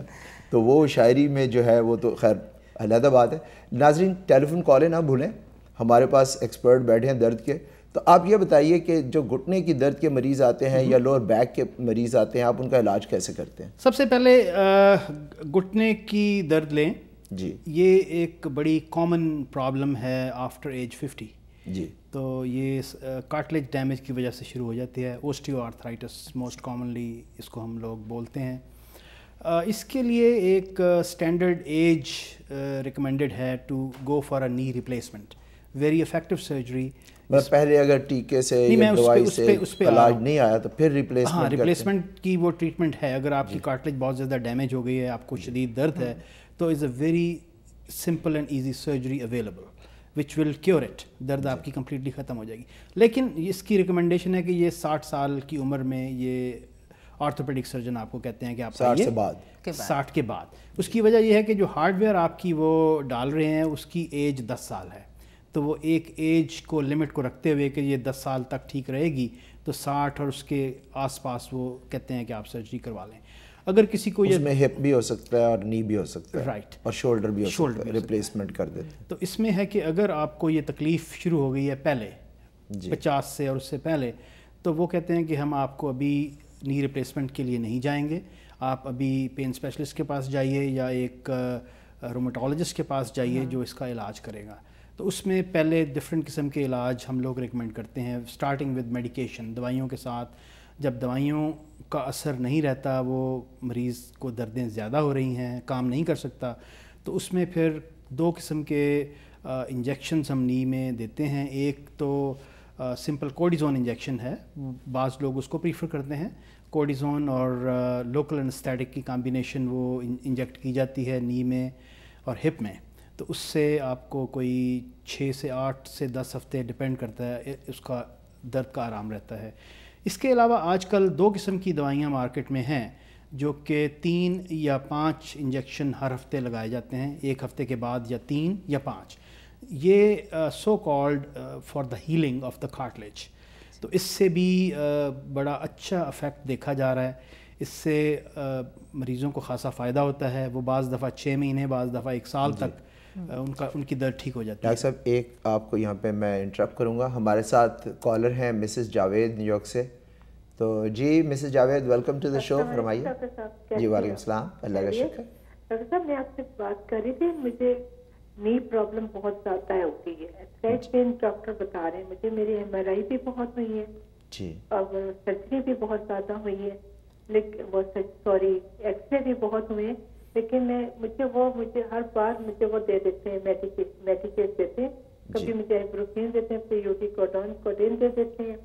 तो वो शायरी में जो है वो तो खैर अलहदा बात है नाजरीन टेलीफोन कॉलें ना भूलें हमारे पास एक्सपर्ट बैठे हैं दर्द के तो आप ये बताइए कि जो घुटने की दर्द के मरीज़ आते हैं या लोअर हम्म। बैक के मरीज़ आते हैं आप उनका इलाज कैसे करते हैं सबसे पहले घुटने की दर्द लें जी ये एक बड़ी कॉमन प्रॉब्लम है आफ्टर एज फिफ्टी जी तो ये कार्टलेज डैमेज की वजह से शुरू हो जाती है ओस्टियोआर्थराइटिस मोस्ट कॉमनली इसको हम लोग बोलते हैं इसके लिए एक स्टैंडर्ड एज रिकमेंडेड है to go for a knee replacement very effective surgery मतलब पहले अगर टीके से दवाई से इलाज नहीं आया तो फिर रिप्लेसमेंट हाँ रिप्लेसमेंट की वो ट्रीटमेंट है अगर आपकी कार्टिलेज बहुत ज़्यादा डैमेज हो गई है आपको शदीद दर्द है हाँ। तो is a very simple and easy surgery available which will cure it दर्द आपकी कम्प्लीटली ख़त्म हो जाएगी लेकिन इसकी रिकमेंडेशन है कि ये साठ साल की उम्र में ये ऑर्थोपेडिक सर्जन आपको कहते हैं कि आप साठ से बाद साठ के बाद उसकी वजह यह है कि जो हार्डवेयर आपकी वो डाल रहे हैं उसकी एज दस साल है तो वो एक एज को लिमिट को रखते हुए कि ये दस साल तक ठीक रहेगी तो साठ और उसके आसपास वो कहते हैं कि आप सर्जरी करवा लें अगर किसी को ये हिप भी हो सकता है और नी भी हो सकता है राइट और शोल्डर भी हो शोल्डर सकता है रिप्लेसमेंट कर देते तो इसमें है कि अगर आपको ये तकलीफ़ शुरू हो गई है पहले पचास से और उससे पहले तो वो कहते हैं कि हम आपको अभी नी रिप्लेसमेंट के लिए नहीं जाएंगे आप अभी पेन स्पेशलिस्ट के पास जाइए या एक रोमाटोलॉजिस्ट के पास जाइए हाँ। जो इसका इलाज करेगा तो उसमें पहले डिफरेंट किस्म के इलाज हम लोग रिकमेंड करते हैं स्टार्टिंग विद मेडिकेशन दवाइयों के साथ जब दवाइयों का असर नहीं रहता वो मरीज़ को दर्दें ज़्यादा हो रही हैं काम नहीं कर सकता तो उसमें फिर दो किस्म के इंजेक्शन हम नी में देते हैं एक तो सिंपल कोडिज़ोन इंजेक्शन है बाज़ लोग उसको प्रीफर करते हैं कोडिज़ोन और लोकल एनस्थेटिक की कॉम्बिनेशन वो इंजेक्ट की जाती है नी में और हिप में तो उससे आपको कोई छः से आठ से दस हफ्ते डिपेंड करता है उसका दर्द का आराम रहता है इसके अलावा आजकल दो किस्म की दवाइयाँ मार्केट में हैं जो कि तीन या पाँच इंजेक्शन हर हफ्ते लगाए जाते हैं एक हफ्ते के बाद या तीन या पाँच ये so called for the healing of the cartilage तो इससे भी uh, बड़ा अच्छा इफ़ेक्ट देखा जा रहा है इससे uh, मरीज़ों को खासा फ़ायदा होता है वो बज़ दफ़ा छः महीने बज़ दफ़ा एक साल तक हम्म। उनका उनकी दर्द ठीक हो जाती है डॉक्टर साहब एक आपको यहाँ पे मैं इंटरप्ट करूँगा हमारे साथ कॉलर हैं मिसेस जावेद न्यूयॉर्क से तो जी Mrs Javed welcome to the show फरमाइए जी वालेकुम सलाम अल्लाह का शुक्र डॉक्टर साहब मैं आपसे बात कर रही थी मुझे नी प्रॉब्लम बहुत ज़्यादा है होती है थ्रेड पेन डॉक्टर बता रहे हैं मुझे मेरी एम भी बहुत हुई है जी अब सर्जरी भी बहुत ज़्यादा हुई है लेकिन वो सॉरी एक्सरे भी बहुत हुए हैं लेकिन मैं मुझे वो मुझे हर बार मुझे वो दे देते हैं मेडिकेट देते हैं कभी मुझे आइब्रोफिन देते हैं फिर यूटी कोडोन कोडेन दे देते हैं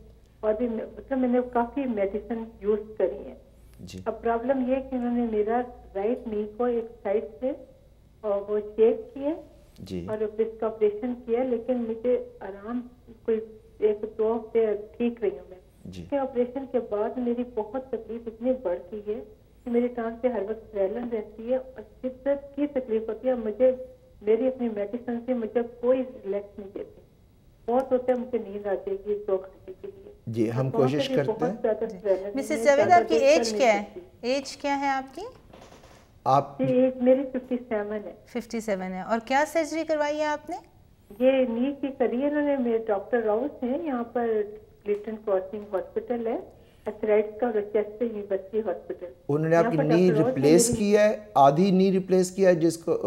और भी मतलब मैंने काफ़ी मेडिसिन यूज करी है अब प्रॉब्लम ये कि उन्होंने मेरा राइट नी को एक साइड से और वो चेक किए और इसका ऑपरेशन किया लेकिन मुझे आराम कोई एक दो हफ्ते ठीक रही हूँ मैं ऑपरेशन के बाद मेरी बहुत तकलीफ इतनी बढ़ती है कि मेरी टांग पे हर वक्त जलन रहती है और शिद्दत की तकलीफ होती है मुझे मेरी अपनी मेडिसिन से मुझे कोई रिलैक्स नहीं देती बहुत होता है मुझे नींद आती है दो घंटे के लिए जी तो हम कोशिश करते हैं मिसेस जावेद आपकी एज क्या है एज क्या है आपकी आप एज मेरी 57 है 57 है और क्या सर्जरी करवाई है आपने ये नी की करी है उन्होंने मेरे डॉक्टर राउस हैं यहाँ पर लिटन क्रॉसिंग हॉस्पिटल है उन्होंने आपकी नी रिप्लेस की है आधी नी रिप्लेस किया है जिसको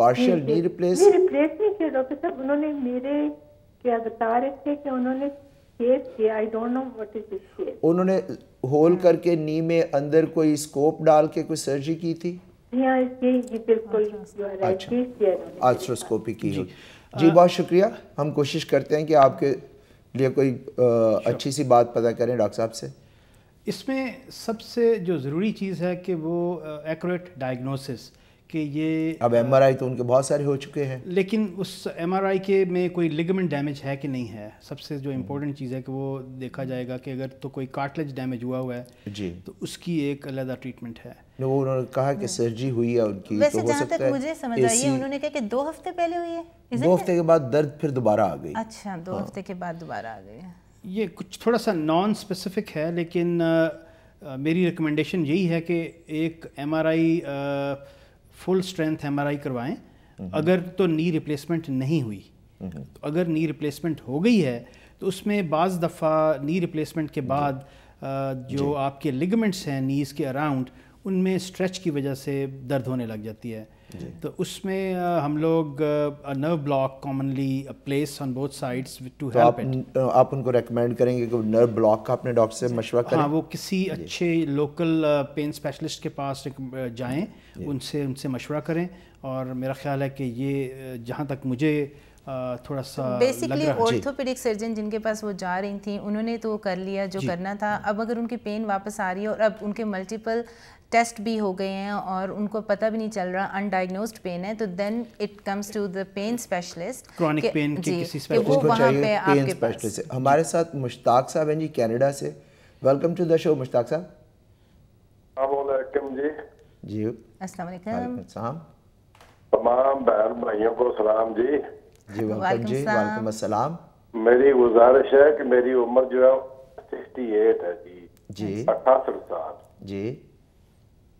पार्शियल नी रिप्लेस रिप्लेस नहीं किया डॉक्टर साहब उन्होंने मेरे क्या बता रहे थे कि उन्होंने उन्होंने होल हाँ। करके नी में अंदर कोई स्कोप डाल के कोई सर्जरी की थी बिल्कुल अच्छा, अच्छा। की जी हाँ। बहुत शुक्रिया हम कोशिश करते हैं कि आपके लिए कोई आ, अच्छी सी बात पता करें डॉक्टर साहब से इसमें सबसे जो ज़रूरी चीज़ है कि वो एक्यूरेट डायग्नोसिस कि ये अब एम तो उनके बहुत सारे हो चुके हैं लेकिन उस एम के में कोई लिगमेंट डैमेज है कि नहीं है सबसे जो इम्पोर्टेंट चीज़ है कि वो देखा जाएगा कि अगर तो कोई कार्टलेज डैमेज हुआ हुआ है जी तो उसकी एक अलग ट्रीटमेंट है वो उन्होंने कहा कि सर्जरी हाँ। हुई है उनकी तो वैसे तो हो सकता है मुझे समझ आई उन्होंने कहा कि दो हफ्ते पहले हुई है दो हफ्ते के बाद दर्द फिर दोबारा आ गई अच्छा दो हाँ। हफ्ते के बाद दोबारा आ गई ये कुछ थोड़ा सा नॉन स्पेसिफिक है लेकिन मेरी रिकमेंडेशन यही है कि एक एम फुल स्ट्रेंथ एम करवाएं हम्म। अगर तो नी रिप्लेसमेंट नहीं हुई हम्म। तो अगर नी रिप्लेसमेंट हो गई है तो उसमें बाज़ दफ़ा नी रिप्लेसमेंट के बाद जो आपके लिगमेंट्स हैं नीज़ के अराउंड उनमें स्ट्रेच की वजह से दर्द होने लग जाती है तो उसमें हम लोग nerve block commonly place on both sides to help आप, आप उनको रेकमेंड करेंगे कि नर्व ब्लॉक का अपने डॉक्टर से मशवरा करें हाँ वो किसी अच्छे लोकल पेन स्पेशलिस्ट के पास जाएं उनसे उनसे मशवरा करें और मेरा ख्याल है कि ये जहाँ तक मुझे थोड़ा सा बेसिकली ऑर्थोपेडिक सर्जन जिनके पास वो जा रही थी उन्होंने तो कर लिया जो करना था अब अगर उनकी पेन वापस आ रही है और अब उनके मल्टीपल टेस्ट भी हो गए हैं और उनको पता भी नहीं चल रहा अनडायग्नोस्ड पेन है तो then it comes to the pain specialist chronic pain के किसी स्पेशलिस्ट को चाहिए पेन स्पेशलिस्ट हमारे साथ मुश्ताक साहब हैं जी कनाडा से welcome to the show Mushtaq साहब हाँ, जी जी अस्सलाम वालेकुम तमाम बहन भाइयों को सलाम जी जी वेलकम तो जी वालेकुम अस्सलाम मेरी गुजारिश है कि मेरी उम्र जो है सिक्सटी एट है जी जी अठासठ साल जी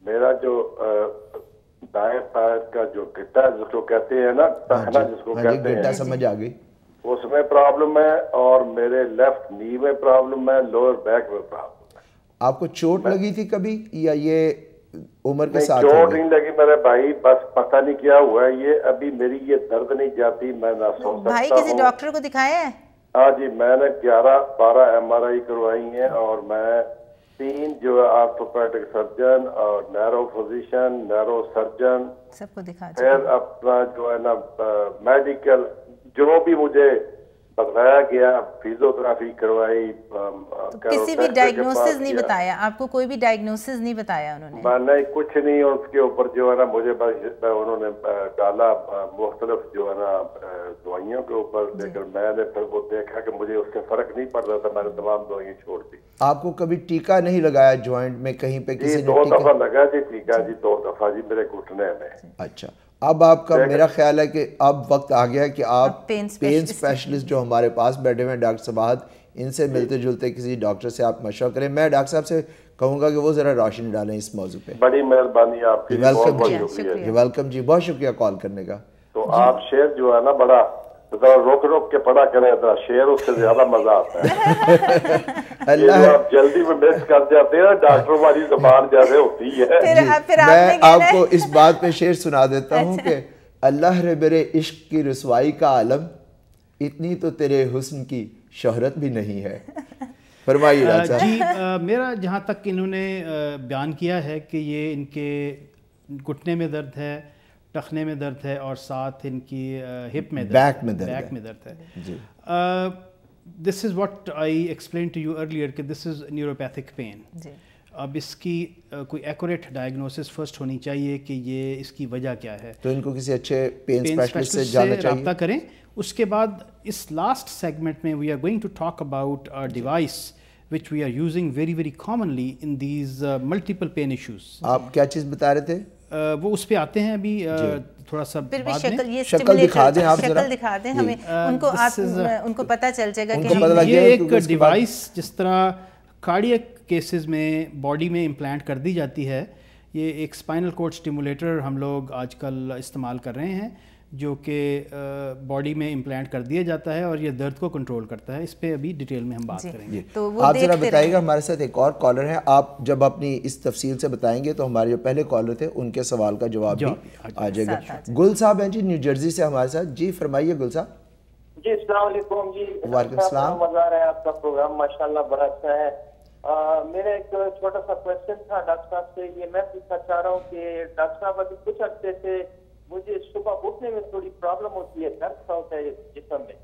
मेरा जो दाएं पैर का जो गिट्टा जिसको कहते हैं ना टखना हाँ जिसको हाँ कहते हैं समझ आ गई उसमें प्रॉब्लम है और मेरे लेफ्ट नी में प्रॉब्लम है लोअर बैक में प्रॉब्लम है आपको चोट लगी थी कभी या ये उम्र के साथ चोट नहीं लगी मेरे भाई बस पता नहीं क्या हुआ ये अभी मेरी ये दर्द नहीं जाती मैं ना सो सकता भाई किसी डॉक्टर को दिखाया हाँ जी मैंने ग्यारह बारह एम आर आई करवाई है और मैं तीन जो है आर्थोपैटिक सर्जन और नैरो फिजिशियन नैरो सर्जन सबको दिखा फिर अपना जो है ना मेडिकल जो भी मुझे बताया गया फिजियोथेरापी करवाई तो किसी भी डायग्नोसिस नहीं बताया आपको कोई भी डायग्नोसिस नहीं बताया उन्होंने हाँ, नहीं कुछ नहीं और उसके ऊपर जो है ना मुझे उन्होंने डाला मुख्तलिफ जो है ना दवाइयों के ऊपर लेकिन मैंने फिर वो देखा कि मुझे उससे फर्क नहीं पड़ रहा था मैंने तमाम दवाइयाँ छोड़ दी आपको कभी टीका नहीं लगाया ज्वाइंट में कहीं पे किसी दो दफा लगा जी टीका जी दो दफा जी मेरे घुटने में अच्छा अब आपका मेरा ख्याल है कि अब वक्त आ गया कि आप पेन स्पेशलिस्ट जो हमारे पास बैठे हुए हैं डॉक्टर सबाहत इनसे hmm. मिलते जुलते किसी डॉक्टर से आप मशवरा करें मैं डॉक्टर साहब से कहूंगा कि वो ज़रा रोशनी डालें इस मौजूद पे बड़ी मेहरबानी आपकी वेलकम जी वेलकम जी बहुत शुक्रिया कॉल करने का तो आप शेर जो है ना बड़ा जरा रोक रोक के पढ़ा करें जरा शेर उससे ज्यादा मजा आता है अल्लाह आप जल्दी में मिस कर जाते हैं वाली जबान होती है फिर, फिर मैं आपको इस बात पे शेर सुना देता हूँ अच्छा। कि अल्लाह रे मेरे इश्क की रसवाई का आलम इतनी तो तेरे हुस्न की शोहरत भी नहीं है फरमाइए जी आ, मेरा जहाँ तक इन्होंने बयान किया है कि ये इनके घुटने में दर्द है टखने में दर्द है और साथ इनकी हिप में दर्द बैक में दर्द बैक में दर्द है this is what I explain to you earlier कि दिस इज़ न्यूरोपैथिक पेन अब इसकी कोई एक्यूरेट डायग्नोसिस फर्स्ट होनी चाहिए कि ये इसकी वजह क्या है तो इनको किसी अच्छे पेन स्पेशलिस्ट से, से करें उसके बाद इस लास्ट सेगमेंट में we are going to talk about a device which we are using very very commonly in these multiple pain issues आप क्या चीज़ बता रहे थे वो उस पर आते हैं अभी थोड़ा सा फिर भी शकल, ये शकल दिखा दें आप शकल दिखा दें हमें उनको आप उनको पता चल जाएगा कि ये एक डिवाइस जिस तरह कार्डियक केसेस में बॉडी में इम्प्लांट कर दी जाती है ये एक स्पाइनल कोड स्टिमुलेटर हम लोग आजकल इस्तेमाल कर रहे हैं जो कि बॉडी में इम्प्लांट कर दिया जाता है और ये दर्द को कंट्रोल करता है इस पर अभी डिटेल में हम बात करेंगे तो वो आप ज़रा बताइएगा हमारे साथ एक और कॉलर है आप जब अपनी इस तफसील से बताएंगे तो हमारे जो पहले कॉलर थे उनके सवाल का जवाब भी आ जाएगा गुल साहब हैं जी न्यू जर्सी से हमारे साथ जी फरमाइए गुल साहब जी अलैक्म जी वालेकुम अच्छा, मजा है आपका प्रोग्राम माशा बड़ा अच्छा है मेरा एक छोटा सा क्वेश्चन था डॉक्टर साहब से ये मैं पूछना चाह रहा हूँ कि डॉक्टर साहब अभी कुछ अर्से से मुझे सुबह उठने में थोड़ी प्रॉब्लम होती है दर्द सा होता है जिसम में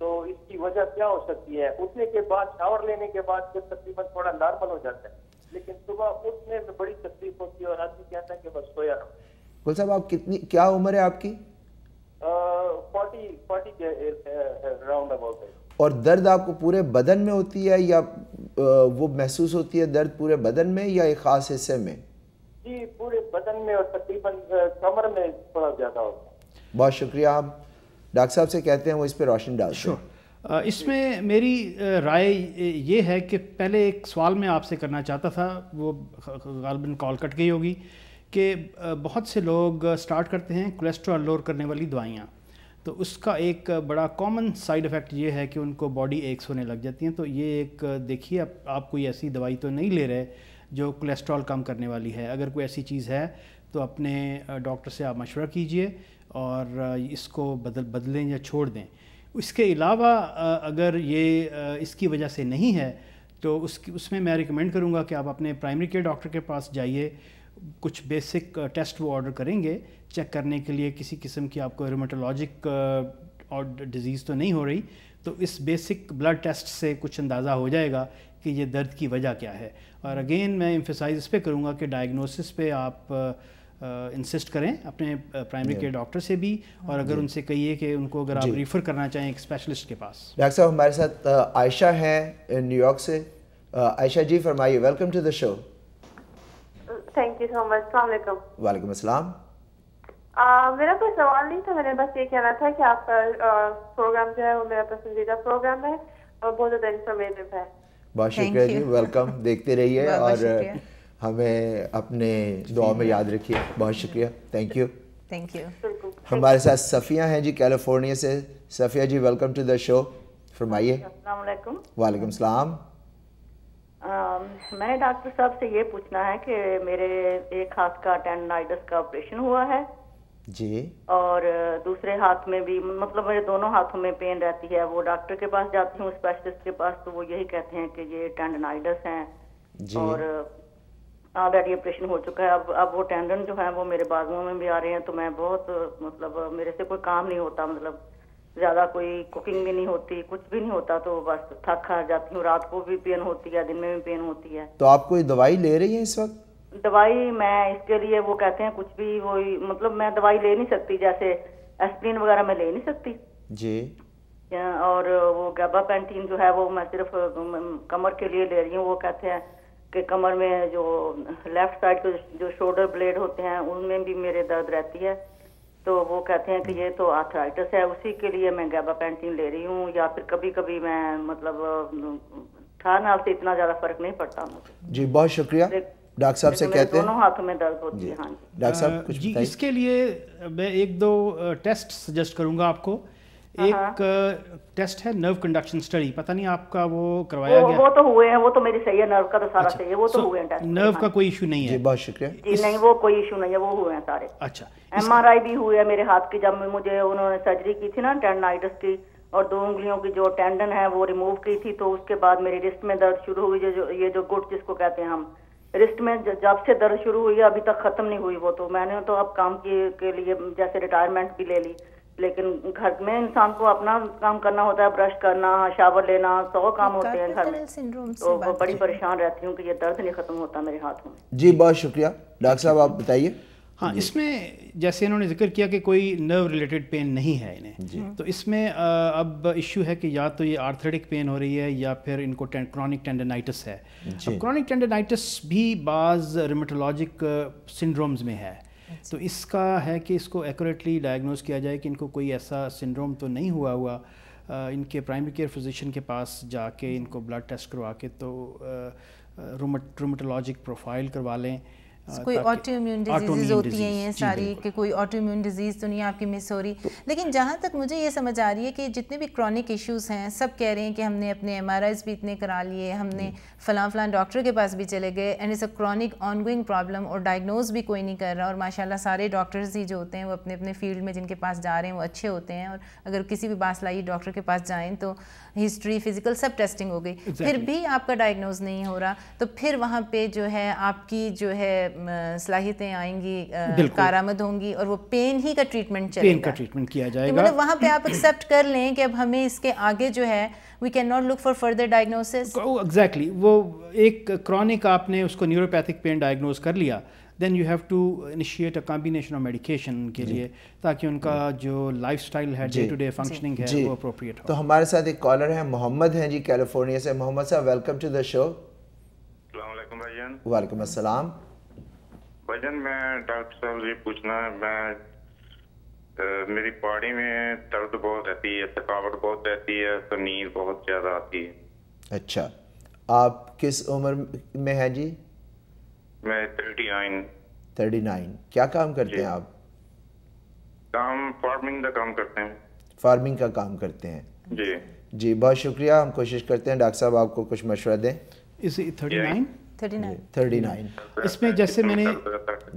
तो इसकी वजह क्या हो सकती है उठने के बाद शावर लेने के बाद जब तकरीबन थोड़ा नॉर्मल हो जाता है लेकिन सुबह उठने में बड़ी तकलीफ होती है और आदमी कहता है कि बस सोया रहा गुल साहब आप कितनी क्या उम्र है आपकी फोर्टी फोर्टी राउंड अबाउट है और दर्द आपको पूरे बदन में होती है या वो महसूस होती है दर्द पूरे बदन में या एक ख़ास हिस्से में जी पूरे बदन में और तकरीबन कमर में थोड़ा ज़्यादा होता है बहुत शुक्रिया आप डॉक्टर साहब से कहते हैं वो इस पर रोशन डाल श्योर इसमें मेरी राय ये है कि पहले एक सवाल मैं आपसे करना चाहता था वो गालबन कॉल कट गई होगी कि बहुत से लोग स्टार्ट करते हैं कोलेस्ट्रॉल लोअर करने वाली दवाइयाँ तो उसका एक बड़ा कॉमन साइड इफ़ेक्ट ये है कि उनको बॉडी एक्स होने लग जाती हैं तो ये एक देखिए आप, आप कोई ऐसी दवाई तो नहीं ले रहे जो कोलेस्ट्रॉल कम करने वाली है अगर कोई ऐसी चीज़ है तो अपने डॉक्टर से आप मशवरा कीजिए और इसको बदल बदलें या छोड़ दें इसके अलावा अगर ये इसकी वजह से नहीं है तो उसकी उसमें मैं रिकमेंड करूँगा कि आप अपने प्राइमरी केयर डॉक्टर के पास जाइए कुछ बेसिक टेस्ट वो ऑर्डर करेंगे चेक करने के लिए किसी किस्म की आपको रोमेटोलॉजिक और डिज़ीज़ तो नहीं हो रही तो इस बेसिक ब्लड टेस्ट से कुछ अंदाज़ा हो जाएगा कि ये दर्द की वजह क्या है और अगेन मैं इम्फेसाइज इस पर करूँगा कि डायग्नोसिस पे आप इंसिस्ट करें अपने प्राइमरी केयर डॉक्टर से भी और अगर उनसे कहिए कि उनको अगर आप रिफ़र करना चाहें एक स्पेशलिस्ट के पास डॉक्टर साहब हमारे साथ आयशा हैं न्यूयॉर्क से आयशा जी फरमाइए welcome to the show thank you so much सलाम वालेकुम अस्सलाम मेरा कोई सवाल नहीं था मैंने बस ये कहना था कि आपका प्रोग्राम जो है वो मेरा पसंदीदा प्रोग्राम है और बहुत ज़्यादा इंफॉर्मेटिव है बहुत शुक्रिया जी वेलकम देखते रहिए और हमें अपने दुआ में याद रखिए बहुत शुक्रिया थैंक यू थैंक यू हमारे साथ सफ़िया हैं जी कैलिफोर्निया से Safia ji welcome to the show फरमाइए वालेकुम सलाम um, मैं डॉक्टर साहब से ये पूछना है कि मेरे एक हाथ का टेंडनाइटिस का ऑपरेशन हुआ है जी और दूसरे हाथ में भी मतलब मेरे दोनों हाथों में पेन रहती है वो डॉक्टर के पास जाती हूँ स्पेशलिस्ट के पास तो वो यही कहते हैं कि ये टेंडनाइडस है जी। और ऑलरेडी ऑपरेशन हो चुका है अब अब वो टेंडन जो है वो मेरे बाजुओं में भी आ रहे हैं तो मैं बहुत मतलब मेरे से कोई काम नहीं होता मतलब ज़्यादा कोई कुकिंग भी नहीं होती कुछ भी नहीं होता तो बस थक खा जाती हूँ रात को भी पेन होती है दिन में भी पेन होती है तो आप कोई दवाई ले रही है इस वक्त दवाई मैं इसके लिए वो कहते हैं कुछ भी वो मतलब मैं दवाई ले नहीं सकती जैसे एस्प्रिन वगैरह मैं ले नहीं सकती जी और वो गैबा पेंटीन जो है वो मैं सिर्फ कमर के लिए ले रही हूँ वो कहते हैं कि कमर में जो लेफ्ट साइड के जो शोल्डर ब्लेड होते हैं उनमें भी मेरे दर्द रहती है तो वो कहते हैं कि ये तो आर्थराइटिस है उसी के लिए मैं गैबा पेंटीन ले रही हूँ या फिर कभी कभी मैं मतलब नाल से इतना ज़्यादा फर्क नहीं पड़ता मुझे जी बहुत शुक्रिया डॉक्टर साहब से कहते हैं दोनों हाथों में दर्द होती है हाँ डॉक्टर साहब कुछ जी इसके लिए मैं एक दो टेस्ट सजेस्ट करूंगा आपको हाँ, एक हाँ। टेस्ट है नर्व कंडक्शन स्टडी पता नहीं आपका वो करवाया वो, गया वो तो हुए हैं वो तो मेरी सही है नर्व का तो सारा अच्छा, सही है वो तो so, हुए हैं टेस्ट नर्व का हाँ। कोई इशू नहीं है जी बहुत शुक्रिया जी इस... नहीं वो कोई इशू नहीं है वो हुए हैं सारे अच्छा एमआरआई भी हुए है मेरे हाथ की जब मुझे उन्होंने सर्जरी की थी ना टेंडनाइटिस की और दो उंगलियों की जो टेंडन है वो रिमूव की थी तो उसके बाद मेरी रिस्ट में दर्द शुरू हुई जो ये जो गुट जिसको कहते हैं हम रिस्ट में जब से दर्द शुरू हुई है अभी तक खत्म नहीं हुई वो तो मैंने तो अब काम के, के लिए जैसे रिटायरमेंट भी ले ली लेकिन घर में इंसान को अपना काम करना होता है ब्रश करना शावर लेना सौ काम होते हैं घर में तो बड़ी परेशान रहती हूँ कि ये दर्द नहीं खत्म होता मेरे हाथ में जी बहुत शुक्रिया डॉक्टर साहब आप बताइए हाँ इसमें जैसे इन्होंने जिक्र किया कि कोई नर्व रिलेटेड पेन नहीं है इन्हें तो इसमें अब इशू है कि या तो ये आर्थरेटिक पेन हो रही है या फिर इनको क्रॉनिक टेंडेनाइटिस है क्रॉनिक टेंडेनाइटिस भी बाज रिमेटोलॉजिक सिंड्रोम्स में है अच्छा। तो इसका है कि इसको एक्यूरेटली डायग्नोज किया जाए कि इनको कोई ऐसा सिंड्रोम तो नहीं हुआ हुआ इनके प्राइमरी केयर फिजिशियन के पास जाके इनको ब्लड टेस्ट करवा के तो रोमेटोलॉजिक प्रोफाइल करवा लें हाँ, कोई ऑटोइम्यून डिजीज़ होती हैं ये सारी कि कोई ऑटोइम्यून डिजीज़ तो नहीं आपकी मिस हो रही तो, लेकिन जहाँ तक मुझे ये समझ आ रही है कि जितने भी क्रॉनिक इश्यूज़ हैं सब कह रहे हैं कि हमने अपने एम भी इतने करा लिए हमने फ़लाँ फ़लाँ डॉक्टर के पास भी चले गए and is a chronic ongoing problem और डायग्नोज भी कोई नहीं कर रहा और माशाला सारे डॉक्टर्स ही जो होते हैं वो अपने अपने फील्ड में जिनके पास जा रहे हैं वो अच्छे होते हैं और अगर किसी भी बात लाइए डॉक्टर के पास जाएँ तो हिस्ट्री फिजिकल सब टेस्टिंग हो गई फिर भी आपका डायग्नोज नहीं हो रहा तो फिर वहाँ पर जो है आपकी जो है सलाहियतें आएंगी कारामद होंगी और वो पेन ही का ट्रीटमेंट चलेगा पेन का ट्रीटमेंट किया तो जाएगा मतलब वहाँ पे आप एक्सेप्ट कर लें कि अब हमें इसके आगे जो है we can not look for further diagnosis exactly वो एक क्रॉनिक आपने उसको न्यूरोपैथिक पेन डायग्नोज कर लिया then you have to initiate a combination of medication के लिए ताकि उनका जो लाइफ स्टाइल है डे टू डे फंक्शनिंग है वो अप्रोप्रिएट हो तो हमारे साथ एक कॉलर है मोहम्मद हैं जी कैलिफोर्निया से मोहम्मद साहब वेलकम टू द शो वालेकुम अस्सलाम वजन में डॉक्टर साहब ये पूछना है मैं तो मेरी बॉडी में दर्द बहुत रहती है थकावट बहुत रहती है तो नींद बहुत ज़्यादा आती है अच्छा आप किस उम्र में हैं जी मैं थर्टी नाइन थर्टी नाइन क्या काम करते हैं आप काम फार्मिंग का काम करते हैं फार्मिंग का काम करते हैं जी जी बहुत शुक्रिया हम कोशिश करते हैं डॉक्टर साहब आपको कुछ मशवरा दें इसी थर्टी नाइन थर्टी नाइन इसमें जैसे मैंने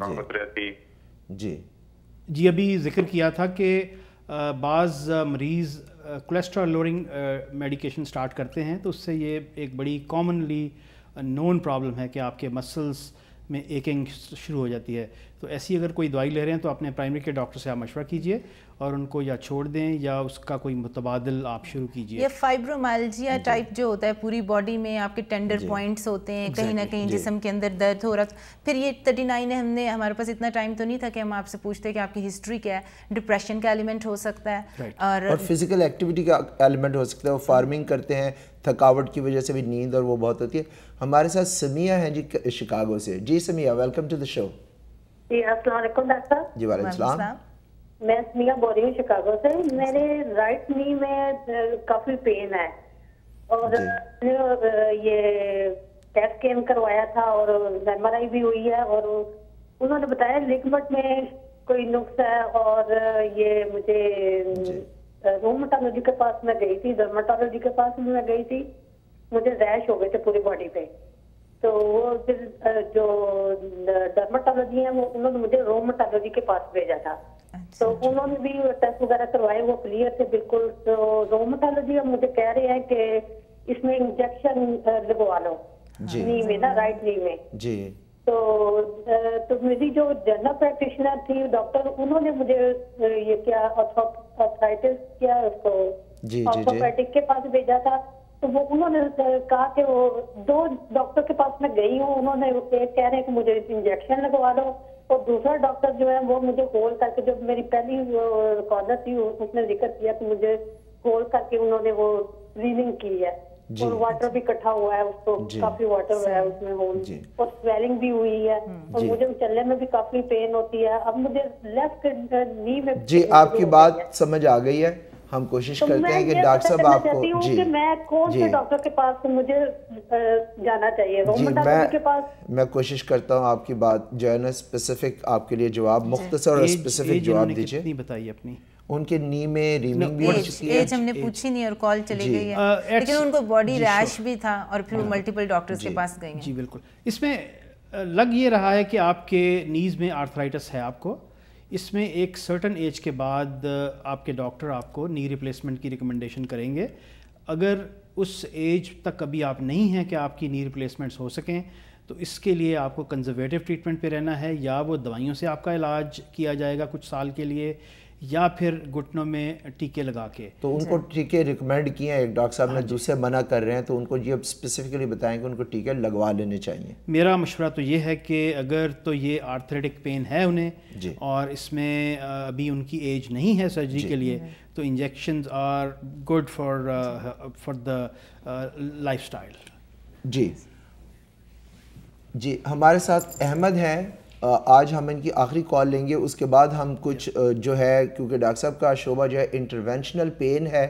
जी जी जी अभी जिक्र किया था कि बाज़ मरीज़ कोलेस्ट्रॉल लोरिंग मेडिकेशन स्टार्ट करते हैं तो उससे ये एक बड़ी कॉमनली नोन प्रॉब्लम है कि आपके मसल्स में एकिंग शुरू हो जाती है तो ऐसी अगर कोई दवाई ले रहे हैं तो अपने प्राइमरी के डॉक्टर से आप मशवरा कीजिए और उनको या छोड़ दें या उसका कोई मुतबादल आप शुरू कीजिए ये फाइब्रोमाइलजिया टाइप जो होता है पूरी बॉडी में आपके टेंडर पॉइंट्स होते हैं कहीं ना कहीं जिसम के अंदर दर्द हो रहा फिर ये थर्टी नाइन हमने हमारे पास इतना टाइम तो नहीं था कि हम आपसे पूछते कि आपकी हिस्ट्री क्या है डिप्रेशन का एलिमेंट हो सकता है और फिजिकल एक्टिविटी का एलिमेंट हो सकता है वो फार्मिंग करते हैं थकावट की वजह से भी नींद और वो बहुत होती है हमारे साथ समिया है जी शिकागो से जी Samiya welcome to the show जी अस्सलाम डॉक्टर जी वाले मैं स्मिया बोल रही हूँ शिकागो से मेरे राइट नी में काफी पेन है और ये कैट स्कैन करवाया था और एम भी हुई है और उन्होंने बताया लिगमट में कोई नुक्स है और ये मुझे रोमोटोलॉजी के पास मैं गई थी डर्माटोलॉजी के पास मैं गई थी मुझे रैश हो गए थे पूरी बॉडी पे तो वो फिर जो डर्माटोलॉजी है वो उन्होंने मुझे रोमोटोलॉजी के पास भेजा था तो अच्छा, अच्छा। उन्होंने भी टेस्ट वगैरह करवाए वो क्लियर थे बिल्कुल तो रोमोथोलॉजी अब मुझे कह रहे हैं कि इसमें इंजेक्शन लगवा लो नी में ना राइट नी में जी तो तो मेरी जो जनरल प्रैक्टिशनर थी डॉक्टर उन्होंने मुझे ये क्या ऑर्थराइटिस क्या उसको ऑर्थोपैटिक के पास भेजा था तो वो उन्होंने कहा कि वो दो डॉक्टर के पास मैं गई हूँ उन्होंने कह रहे हैं कि मुझे इंजेक्शन लगवा दो और दूसरा डॉक्टर जो है वो मुझे होल करके जब मेरी पहली रिकॉर्डर थी उसने जिक्र किया कि मुझे होल करके उन्होंने वो रीलिंग की है और वाटर भी इकट्ठा हुआ है उसको काफी वाटर है उसमें होल और स्वेलिंग भी हुई है हम्म। और मुझे चलने में भी काफी पेन होती है अब मुझे लेफ्ट नी में जी आपकी बात समझ आ गई है हम कोशिश तो करते हैं कि डॉक्टर साहब आपको जी मैं कौन से डॉक्टर के पास मुझे जाना चाहिए जी मैं के पास मैं कोशिश करता हूं आपकी बात जो है ना स्पेसिफिक आपके लिए जवाब मुख्तसर और स्पेसिफिक जवाब दीजिए बताइए अपनी उनके नी में रीमिंग भी एज, एज हमने एज, पूछी नहीं और कॉल चली गई है लेकिन उनको बॉडी रैश भी था और फिर मल्टीपल डॉक्टर्स हाँ। के पास गए जी बिल्कुल इसमें लग ये रहा है कि आपके नीज़ में आर्थराइटिस है आपको इसमें एक सर्टन एज के बाद uh, आपके डॉक्टर आपको नी रिप्लेसमेंट की रिकमेंडेशन करेंगे अगर उस एज तक कभी आप नहीं हैं कि आपकी नी रिप्लेसमेंट्स हो सकें तो इसके लिए आपको कंजर्वेटिव ट्रीटमेंट पे रहना है या वो दवाइयों से आपका इलाज किया जाएगा कुछ साल के लिए या फिर घुटनों में टीके लगा के तो उनको टीके रिकमेंड किए हैं एक डॉक्टर साहब ने हाँ दूसरे मना कर रहे हैं तो उनको ये स्पेसिफिकली बताएं कि उनको टीके लगवा लेने चाहिए मेरा मशवरा तो ये है कि अगर तो ये आर्थरेटिक पेन है उन्हें और इसमें अभी उनकी एज नहीं है सर्जरी के लिए तो injection are good for for the life जी जी हमारे साथ अहमद हैं आज हम इनकी आखिरी कॉल लेंगे उसके बाद हम कुछ जो है क्योंकि डॉक्टर साहब का शोबा जो है इंटरवेंशनल पेन है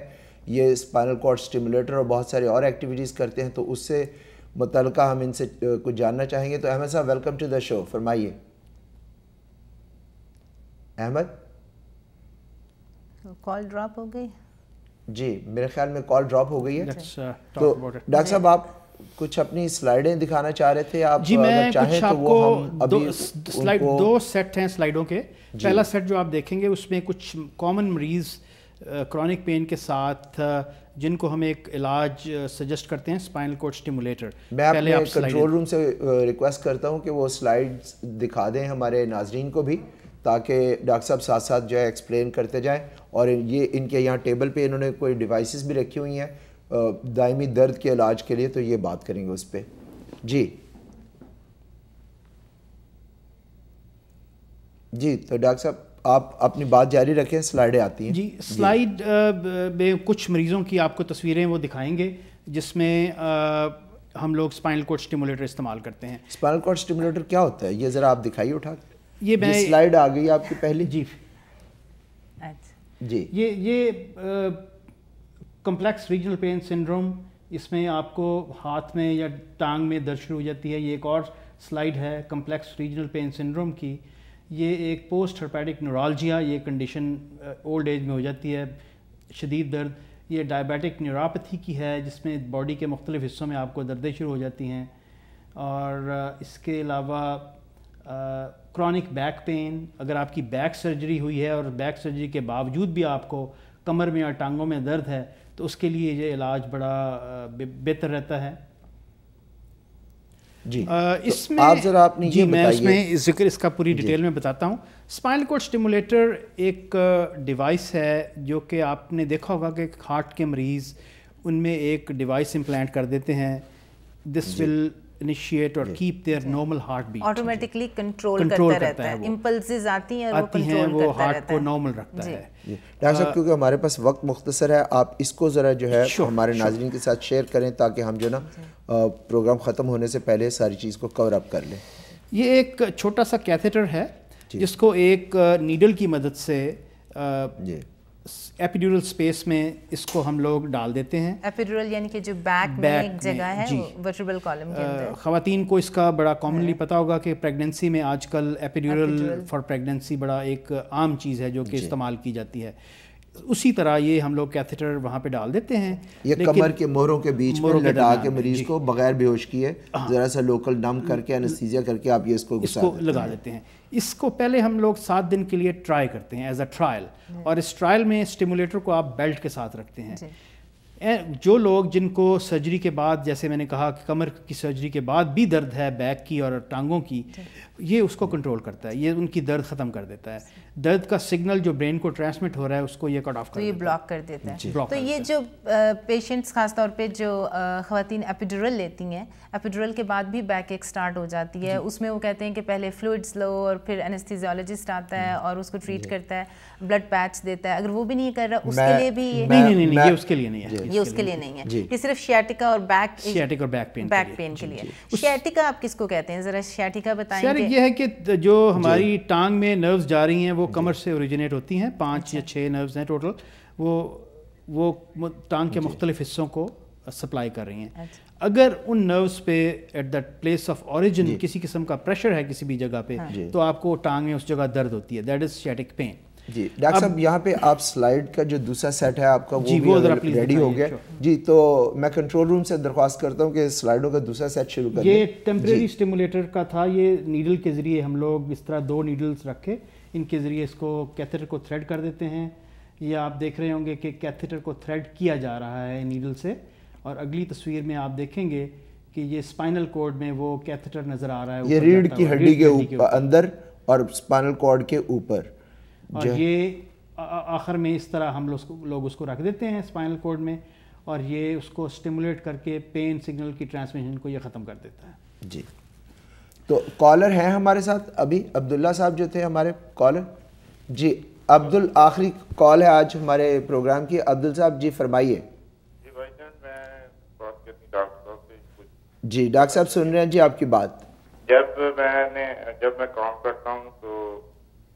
ये स्पाइनल कॉर्ड स्टिमुलेटर और बहुत सारे और एक्टिविटीज़ करते हैं तो उससे मुतल हम इनसे कुछ जानना चाहेंगे तो अहमद साहब वेलकम टू द शो फरमाइए अहमद कॉल ड्रॉप हो गई जी मेरे ख्याल में कॉल ड्रॉप हो गई है तो डॉक्टर साहब आप कुछ अपनी स्लाइडें दिखाना चाह रहे थे आप जी मैं कुछ तो आपको दो, स्लाइड दो सेट हैं स्लाइडों के पहला सेट जो आप देखेंगे उसमें कुछ कॉमन मरीज़ क्रॉनिक पेन के साथ जिनको हम एक इलाज सजेस्ट करते हैं स्पाइनल कोड स्टिमुलेटर मैं पहले आप कंट्रोल रूम से रिक्वेस्ट करता हूं कि वो स्लाइड्स दिखा दें हमारे नाजरीन को भी ताकि डॉक्टर साहब साथ साथ जो है एक्सप्लेन करते जाएं और ये इनके यहाँ टेबल पे इन्होंने कोई डिवाइसेस भी रखी हुई हैं दायमी दर्द के इलाज के लिए तो ये बात करेंगे उस पर जी जी तो डॉक्टर साहब आप अपनी बात जारी रखें स्लाइडें आती हैं जी स्लाइड में कुछ मरीज़ों की आपको तस्वीरें वो दिखाएंगे जिसमें हम लोग स्पाइनल कोड स्टिमुलेटर इस्तेमाल करते हैं स्पाइनल कोड स्टिमुलेटर क्या होता है ये ज़रा आप दिखाइए उठा ये मैं स्लाइड आ गई आपकी पहली जी अच्छा। जी ये ये कम्प्लेक्स रीजनल पेन सिंड्रोम इसमें आपको हाथ में या टांग में दर्द शुरू हो जाती है ये एक और स्लाइड है कम्प्लेक्स रीजनल पेन सिंड्रोम की ये एक पोस्ट हर्पैटिक न्यूरोलजिया ये कंडीशन ओल्ड एज में हो जाती है शदीद दर्द ये डायबिटिक न्यूरोपैथी की है जिसमें बॉडी के मुख्तलिफ हिस्सों में आपको दर्दें शुरू हो जाती हैं और uh, इसके अलावा क्रॉनिक बैक पेन अगर आपकी बैक सर्जरी हुई है और बैक सर्जरी के बावजूद भी आपको कमर में या टांगों में दर्द है तो उसके लिए ये इलाज बड़ा बेहतर रहता है जी इसमें तो आप जरा आपने जी मैं इसमें जिक्र इसका पूरी डिटेल में बताता हूँ स्पाइनल कोड स्टिमुलेटर एक डिवाइस है जो कि आपने देखा होगा कि हार्ट के मरीज़ उनमें एक डिवाइस इम्प्लांट कर देते हैं दिस विल इनिशिएट और keep their normal heartbeat automatically control करता रहता है इम्पल्सेस आती हैं और आती हैं वो हार्ट को नॉर्मल रखता है डॉक्टर साहब क्योंकि हमारे पास वक्त मुख्तसर है आप इसको ज़रा जो है हमारे नाजरन के साथ शेयर करें ताकि हम जो ना प्रोग्राम ख़त्म होने से पहले सारी चीज़ को कवर अप कर लें ये एक छोटा सा कैथेटर है जिसको एक नीडल की मदद से एपिड्यूरल स्पेस में इसको हम लोग डाल देते हैं एपिड्यूरल यानी कि जो बैक, में एक जगह में, है वर्टिब्रल कॉलम के अंदर खवातीन को इसका बड़ा कॉमनली पता होगा कि प्रेगनेंसी में आजकल एपिड्यूरल फॉर प्रेगनेंसी बड़ा एक आम चीज़ है जो कि इस्तेमाल की जाती है उसी तरह ये हम लोग कैथेटर वहाँ पे डाल देते हैं ये कमर के मोहरों के बीच में लगा के मरीज को बगैर बेहोश किए हाँ। ज़रा सा लोकल नम करके एनेस्थीजिया करके आप ये इसको इसको लगा देते हैं इसको पहले हम लोग सात दिन के लिए ट्राई करते हैं एज अ ट्रायल और इस ट्रायल में स्टिमुलेटर को आप बेल्ट के साथ रखते हैं जो लोग जिनको सर्जरी के बाद जैसे मैंने कहा कि कमर की सर्जरी के बाद भी दर्द है बैक की और टांगों की ये उसको कंट्रोल करता है ये उनकी दर्द ख़त्म कर देता है दर्द का सिग्नल जो ब्रेन को ट्रांसमिट हो रहा है उसको ये कट ऑफ तो कर तो ये ब्लॉक कर देता है तो ये जो पेशेंट्स खासतौर पे जो ख़वान एपिडोरल लेती हैं एपिडोरल के बाद भी बैक एक स्टार्ट हो जाती है उसमें वो कहते हैं कि पहले फ्लूड्स लो और फिर एनेस्थीजियोलॉजिस्ट आता है और उसको ट्रीट करता है ब्लड पैच देता है अगर वो भी नहीं कर रहा उसके लिए भी ये नहीं नहीं नहीं ये उसके लिए नहीं है ये उसके लिए नहीं है ये सिर्फ शियाटिका और बैक शियाटिक और बैक पेन बैक पेन के लिए शियाटिका आप किसको कहते हैं ज़रा शियाटिका बताएंगे ये है कि जो हमारी टांग में नर्व्स जा रही हैं वो कमर से ओरिजिनेट होती हैं पाँच या छः अच्छा। नर्व्स हैं टोटल वो वो टांग के मुख्तलिफ हिस्सों को सप्लाई कर रही हैं अच्छा। अगर उन नर्व्स पे at the place of origin किसी किस्म का प्रेशर है किसी भी जगह पे हाँ। तो आपको टांग में उस जगह दर्द होती है दैट इज शैटिक पेन जी डॉक्टर साहब यहाँ पे आप स्लाइड का जो दूसरा सेट है आपका वो, जी, वो भी रेडी हो गया जी तो मैं कंट्रोल रूम से दरख्वास्त करता हूँ कि स्लाइडों का दूसरा सेट शुरू कर ये टेम्प्रेरी स्टिमुलेटर का था ये नीडल के ज़रिए हम लोग इस तरह दो नीडल्स रखे इनके ज़रिए इसको कैथेटर को थ्रेड कर देते हैं ये आप देख रहे होंगे कि कैथेटर को थ्रेड किया जा रहा है नीडल से और अगली तस्वीर में आप देखेंगे कि ये स्पाइनल कोड में वो कैथेटर नज़र आ रहा है ये रीढ़ की हड्डी के ऊपर अंदर और स्पाइनल कोड के ऊपर और ये आखिर में इस तरह हम लोग लोग उसको रख देते हैं स्पाइनल कोड में और ये उसको स्टिमुलेट करके पेन सिग्नल की ट्रांसमिशन को ये ख़त्म कर देता है जी तो कॉलर हैं हमारे साथ अभी अब्दुल्ला साहब जो थे हमारे कॉलर जी अब्दुल आखिरी कॉल है आज हमारे प्रोग्राम की अब्दुल साहब जी फरमाइए जी डॉक्टर साहब सुन रहे हैं जी आपकी बात जब मैंने जब मैं काम करता हूँ तो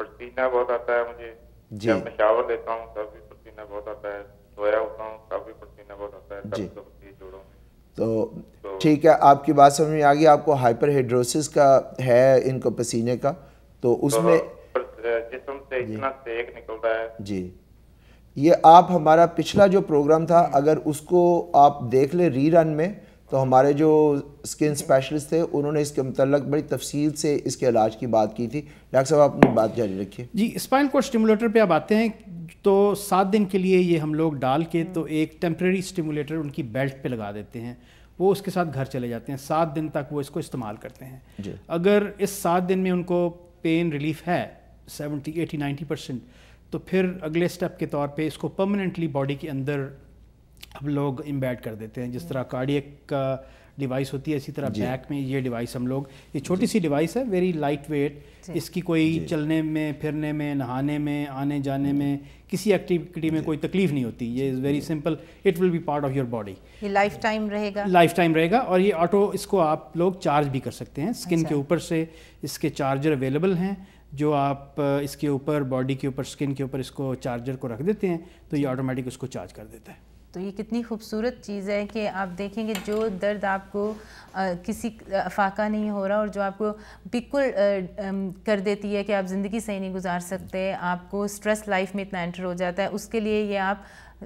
पसीना बहुत आता है मुझे जी जब मैं शावर लेता हूँ तब भी पसीना बहुत आता है सोया होता हूँ तब भी पसीना बहुत आता है जी तो, तो, तो ठीक है आपकी बात समझ में आ गई आपको हाइपर हाइड्रोसिस का है इनको पसीने का तो, तो उसमें जिसम से इतना सेक निकल रहा है जी ये आप हमारा पिछला जो प्रोग्राम था अगर उसको आप देख ले रीरन में तो हमारे जो स्किन स्पेशलिस्ट थे उन्होंने इसके मतलब बड़ी तफसील से इसके इलाज की बात की थी डॉक्टर साहब आप अपनी बात जारी रखिए जी स्पाइन कोड स्टिमुलेटर पे आप आते हैं तो सात दिन के लिए ये हम लोग डाल के तो एक टेम्प्रेरी स्टिमुलेटर उनकी बेल्ट पे लगा देते हैं वो उसके साथ घर चले जाते हैं सात दिन तक वो इसको इस्तेमाल करते हैं अगर इस सात दिन में उनको पेन रिलीफ है सेवेंटी एटी नाइन्टी परसेंट तो फिर अगले स्टेप के तौर पे इसको परमानेंटली बॉडी के अंदर अब लोग इम्बेड कर देते हैं जिस तरह कार्डियक का डिवाइस होती है इसी तरह बैक में ये डिवाइस हम लोग ये छोटी सी डिवाइस है वेरी लाइट वेट इसकी कोई चलने में फिरने में नहाने में आने जाने में किसी एक्टिविटी में कोई तकलीफ नहीं होती ये is very simple it will be part of your body ये लाइफ टाइम रहेगा लाइफ टाइम रहेगा और ये ऑटो इसको आप लोग चार्ज भी कर सकते हैं स्किन के अच्छा। ऊपर से इसके चार्जर अवेलेबल हैं जो आप uh, इसके ऊपर बॉडी के ऊपर स्किन के ऊपर इसको चार्जर को रख देते हैं तो ये ऑटोमेटिक उसको चार्ज कर देता है तो ये कितनी खूबसूरत चीज़ है कि आप देखेंगे जो दर्द आपको आ, किसी फाका नहीं हो रहा और जो आपको बिल्कुल कर देती है कि आप ज़िंदगी सही नहीं गुजार सकते आपको स्ट्रेस लाइफ में इतना एंटर हो जाता है उसके लिए ये आप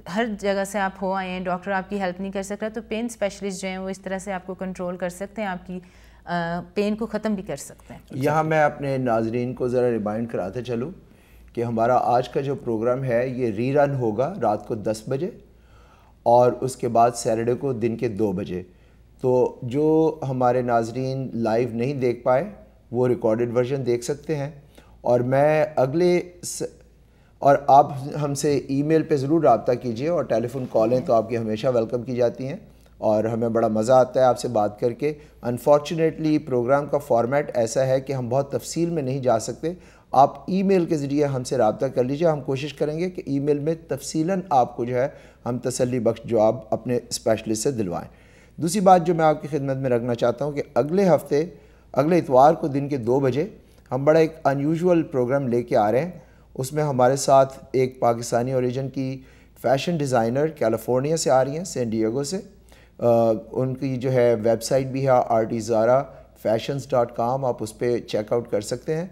हर जगह से आप हो आए हैं डॉक्टर आपकी हेल्प नहीं कर सक रहा तो पेन स्पेशलिस्ट जो हैं वो इस तरह से आपको कंट्रोल कर सकते हैं आपकी पेन को ख़त्म भी कर सकते हैं यहाँ मैं अपने नाजरीन को ज़रा रिमाइंड कराते चलूँ कि हमारा आज का जो प्रोग्राम है ये रीरन होगा रात को दस बजे और उसके बाद सैटरडे को दिन के दो बजे तो जो हमारे नाजरीन लाइव नहीं देख पाए वो रिकॉर्डेड वर्जन देख सकते हैं और मैं अगले स... और आप हमसे ईमेल पे ज़रूर रबता कीजिए और टेलीफोन कॉलें तो आपकी हमेशा वेलकम की जाती हैं और हमें बड़ा मज़ा आता है आपसे बात करके अनफॉर्चुनेटली प्रोग्राम का फॉर्मेट ऐसा है कि हम बहुत तफसील में नहीं जा सकते आप ईमेल के ज़रिए हमसे रबता कर लीजिए हम कोशिश करेंगे कि ईमेल में तफसीला आपको जो है हम तसली बख्श जो आप अपने स्पेशलिस्ट से दिलवाएँ दूसरी बात जो मैं आपकी खिदमत में रखना चाहता हूँ कि अगले हफ्ते अगले इतवार को दिन के दो बजे हम बड़ा एक अनयूजल प्रोग्राम लेके आ रहे हैं उसमें हमारे साथ एक पाकिस्तानी औरिजन की फैशन डिज़ाइनर कैलिफोर्निया से आ रही हैं सैन डिएगो से आ, उनकी जो है वेबसाइट भी है आर्टिजारा ज़ारा डॉट कॉम आप उस पर चेकआउट कर सकते हैं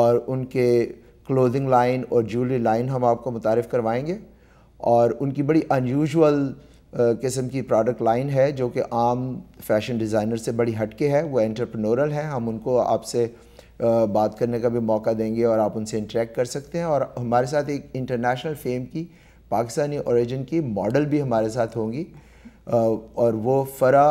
और उनके क्लोथिंग लाइन और ज्वेलरी लाइन हम आपको मुतारफ़ करवाएँगे और उनकी बड़ी अनयूजल किस्म की प्रोडक्ट लाइन है जो कि आम फैशन डिज़ाइनर से बड़ी हटके है वो एंटरप्रेन्योरल है हम उनको आपसे बात करने का भी मौका देंगे और आप उनसे इंटरेक्ट कर सकते हैं और हमारे साथ एक इंटरनेशनल फेम की पाकिस्तानी ओरिजिन की मॉडल भी हमारे साथ होंगी और वो फ़रा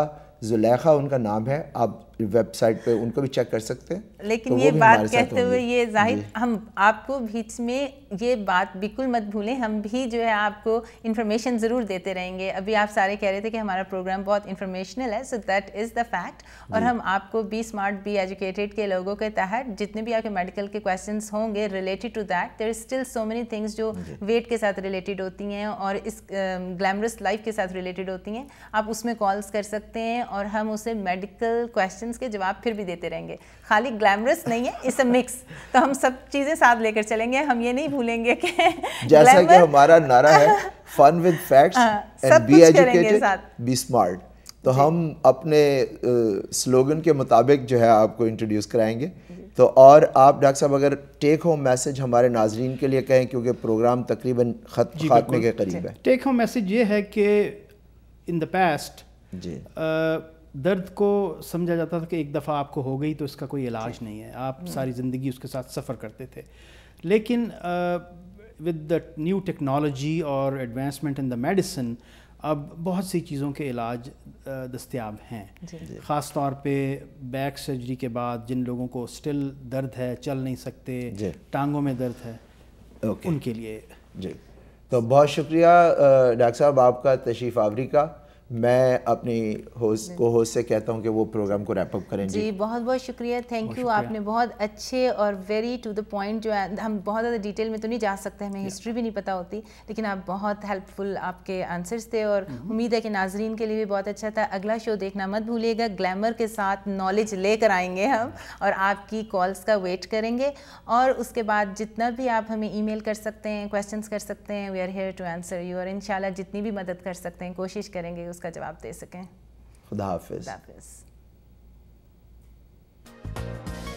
जुलेखा उनका नाम है आप वेबसाइट पे उनको भी चेक कर सकते हैं तो लेकिन तो ये बात कहते हुए ये जाहिर हम आपको बीच में ये बात बिल्कुल मत भूलें हम भी जो है आपको इन्फॉर्मेशन ज़रूर देते रहेंगे अभी आप सारे कह रहे थे कि हमारा प्रोग्राम बहुत इन्फॉर्मेशनल है so that is the fact और हम आपको बी स्मार्ट बी एजुकेटेड के लोगों के तहत जितने भी आपके मेडिकल के क्वेश्चन होंगे related to that there is still so many things जो वेट के साथ रिलेटेड होती हैं और इस ग्लैमरस um, लाइफ के साथ रिलेटेड होती हैं आप उसमें कॉल्स कर सकते हैं और हम उसे मेडिकल क्वेश्चन क्वेश्चन के जवाब फिर भी देते रहेंगे खाली ग्लैमरस नहीं है इस मिक्स तो हम सब चीज़ें साथ लेकर चलेंगे हम ये नहीं भूलेंगे कि जैसा कि हमारा नारा है fun with facts and be educated be smart तो हम अपने स्लोगन के मुताबिक जो है आपको इंट्रोड्यूस कराएंगे तो और आप डॉक्टर साहब अगर टेक होम मैसेज हमारे नाजरीन के लिए कहें क्योंकि प्रोग्राम तकरीबन खत्म के करीब है टेक होम मैसेज ये है कि इन द पास्ट जी uh, दर्द को समझा जाता था कि एक दफ़ा आपको हो गई तो इसका कोई इलाज नहीं है आप हम्म। सारी ज़िंदगी उसके साथ सफ़र करते थे लेकिन विद द न्यू टेक्नोलॉजी और एडवांसमेंट इन द मेडिसिन अब बहुत सी चीज़ों के इलाज दस्तियाब हैं ख़ास तौर पे बैक सर्जरी के बाद जिन लोगों को स्टिल दर्द है चल नहीं सकते टांगों में दर्द है okay. उनके लिए जी तो बहुत शुक्रिया डॉक्टर साहब आपका तशीफ आवरी का मैं अपनी होस्ट को होस्ट से कहता हूँ कि वो प्रोग्राम को रैपअप करें जी बहुत बहुत शुक्रिया थैंक यू आपने बहुत अच्छे और वेरी टू द पॉइंट जो है हम बहुत ज़्यादा डिटेल में तो नहीं जा सकते हमें हिस्ट्री भी नहीं पता होती लेकिन आप बहुत हेल्पफुल आपके आंसर्स थे और mm-hmm। उम्मीद है कि नाजरीन के लिए भी बहुत अच्छा था अगला शो देखना मत भूलिएगा ग्लैमर के साथ नॉलेज लेकर आएंगे हम और आपकी कॉल्स का वेट करेंगे और उसके बाद जितना भी आप हमें ई कर सकते हैं क्वेश्चन कर सकते हैं we are here to answer you और इन जितनी भी मदद कर सकते हैं कोशिश करेंगे उसका जवाब दे सकें खुदा हाफिज खुदा हाफिज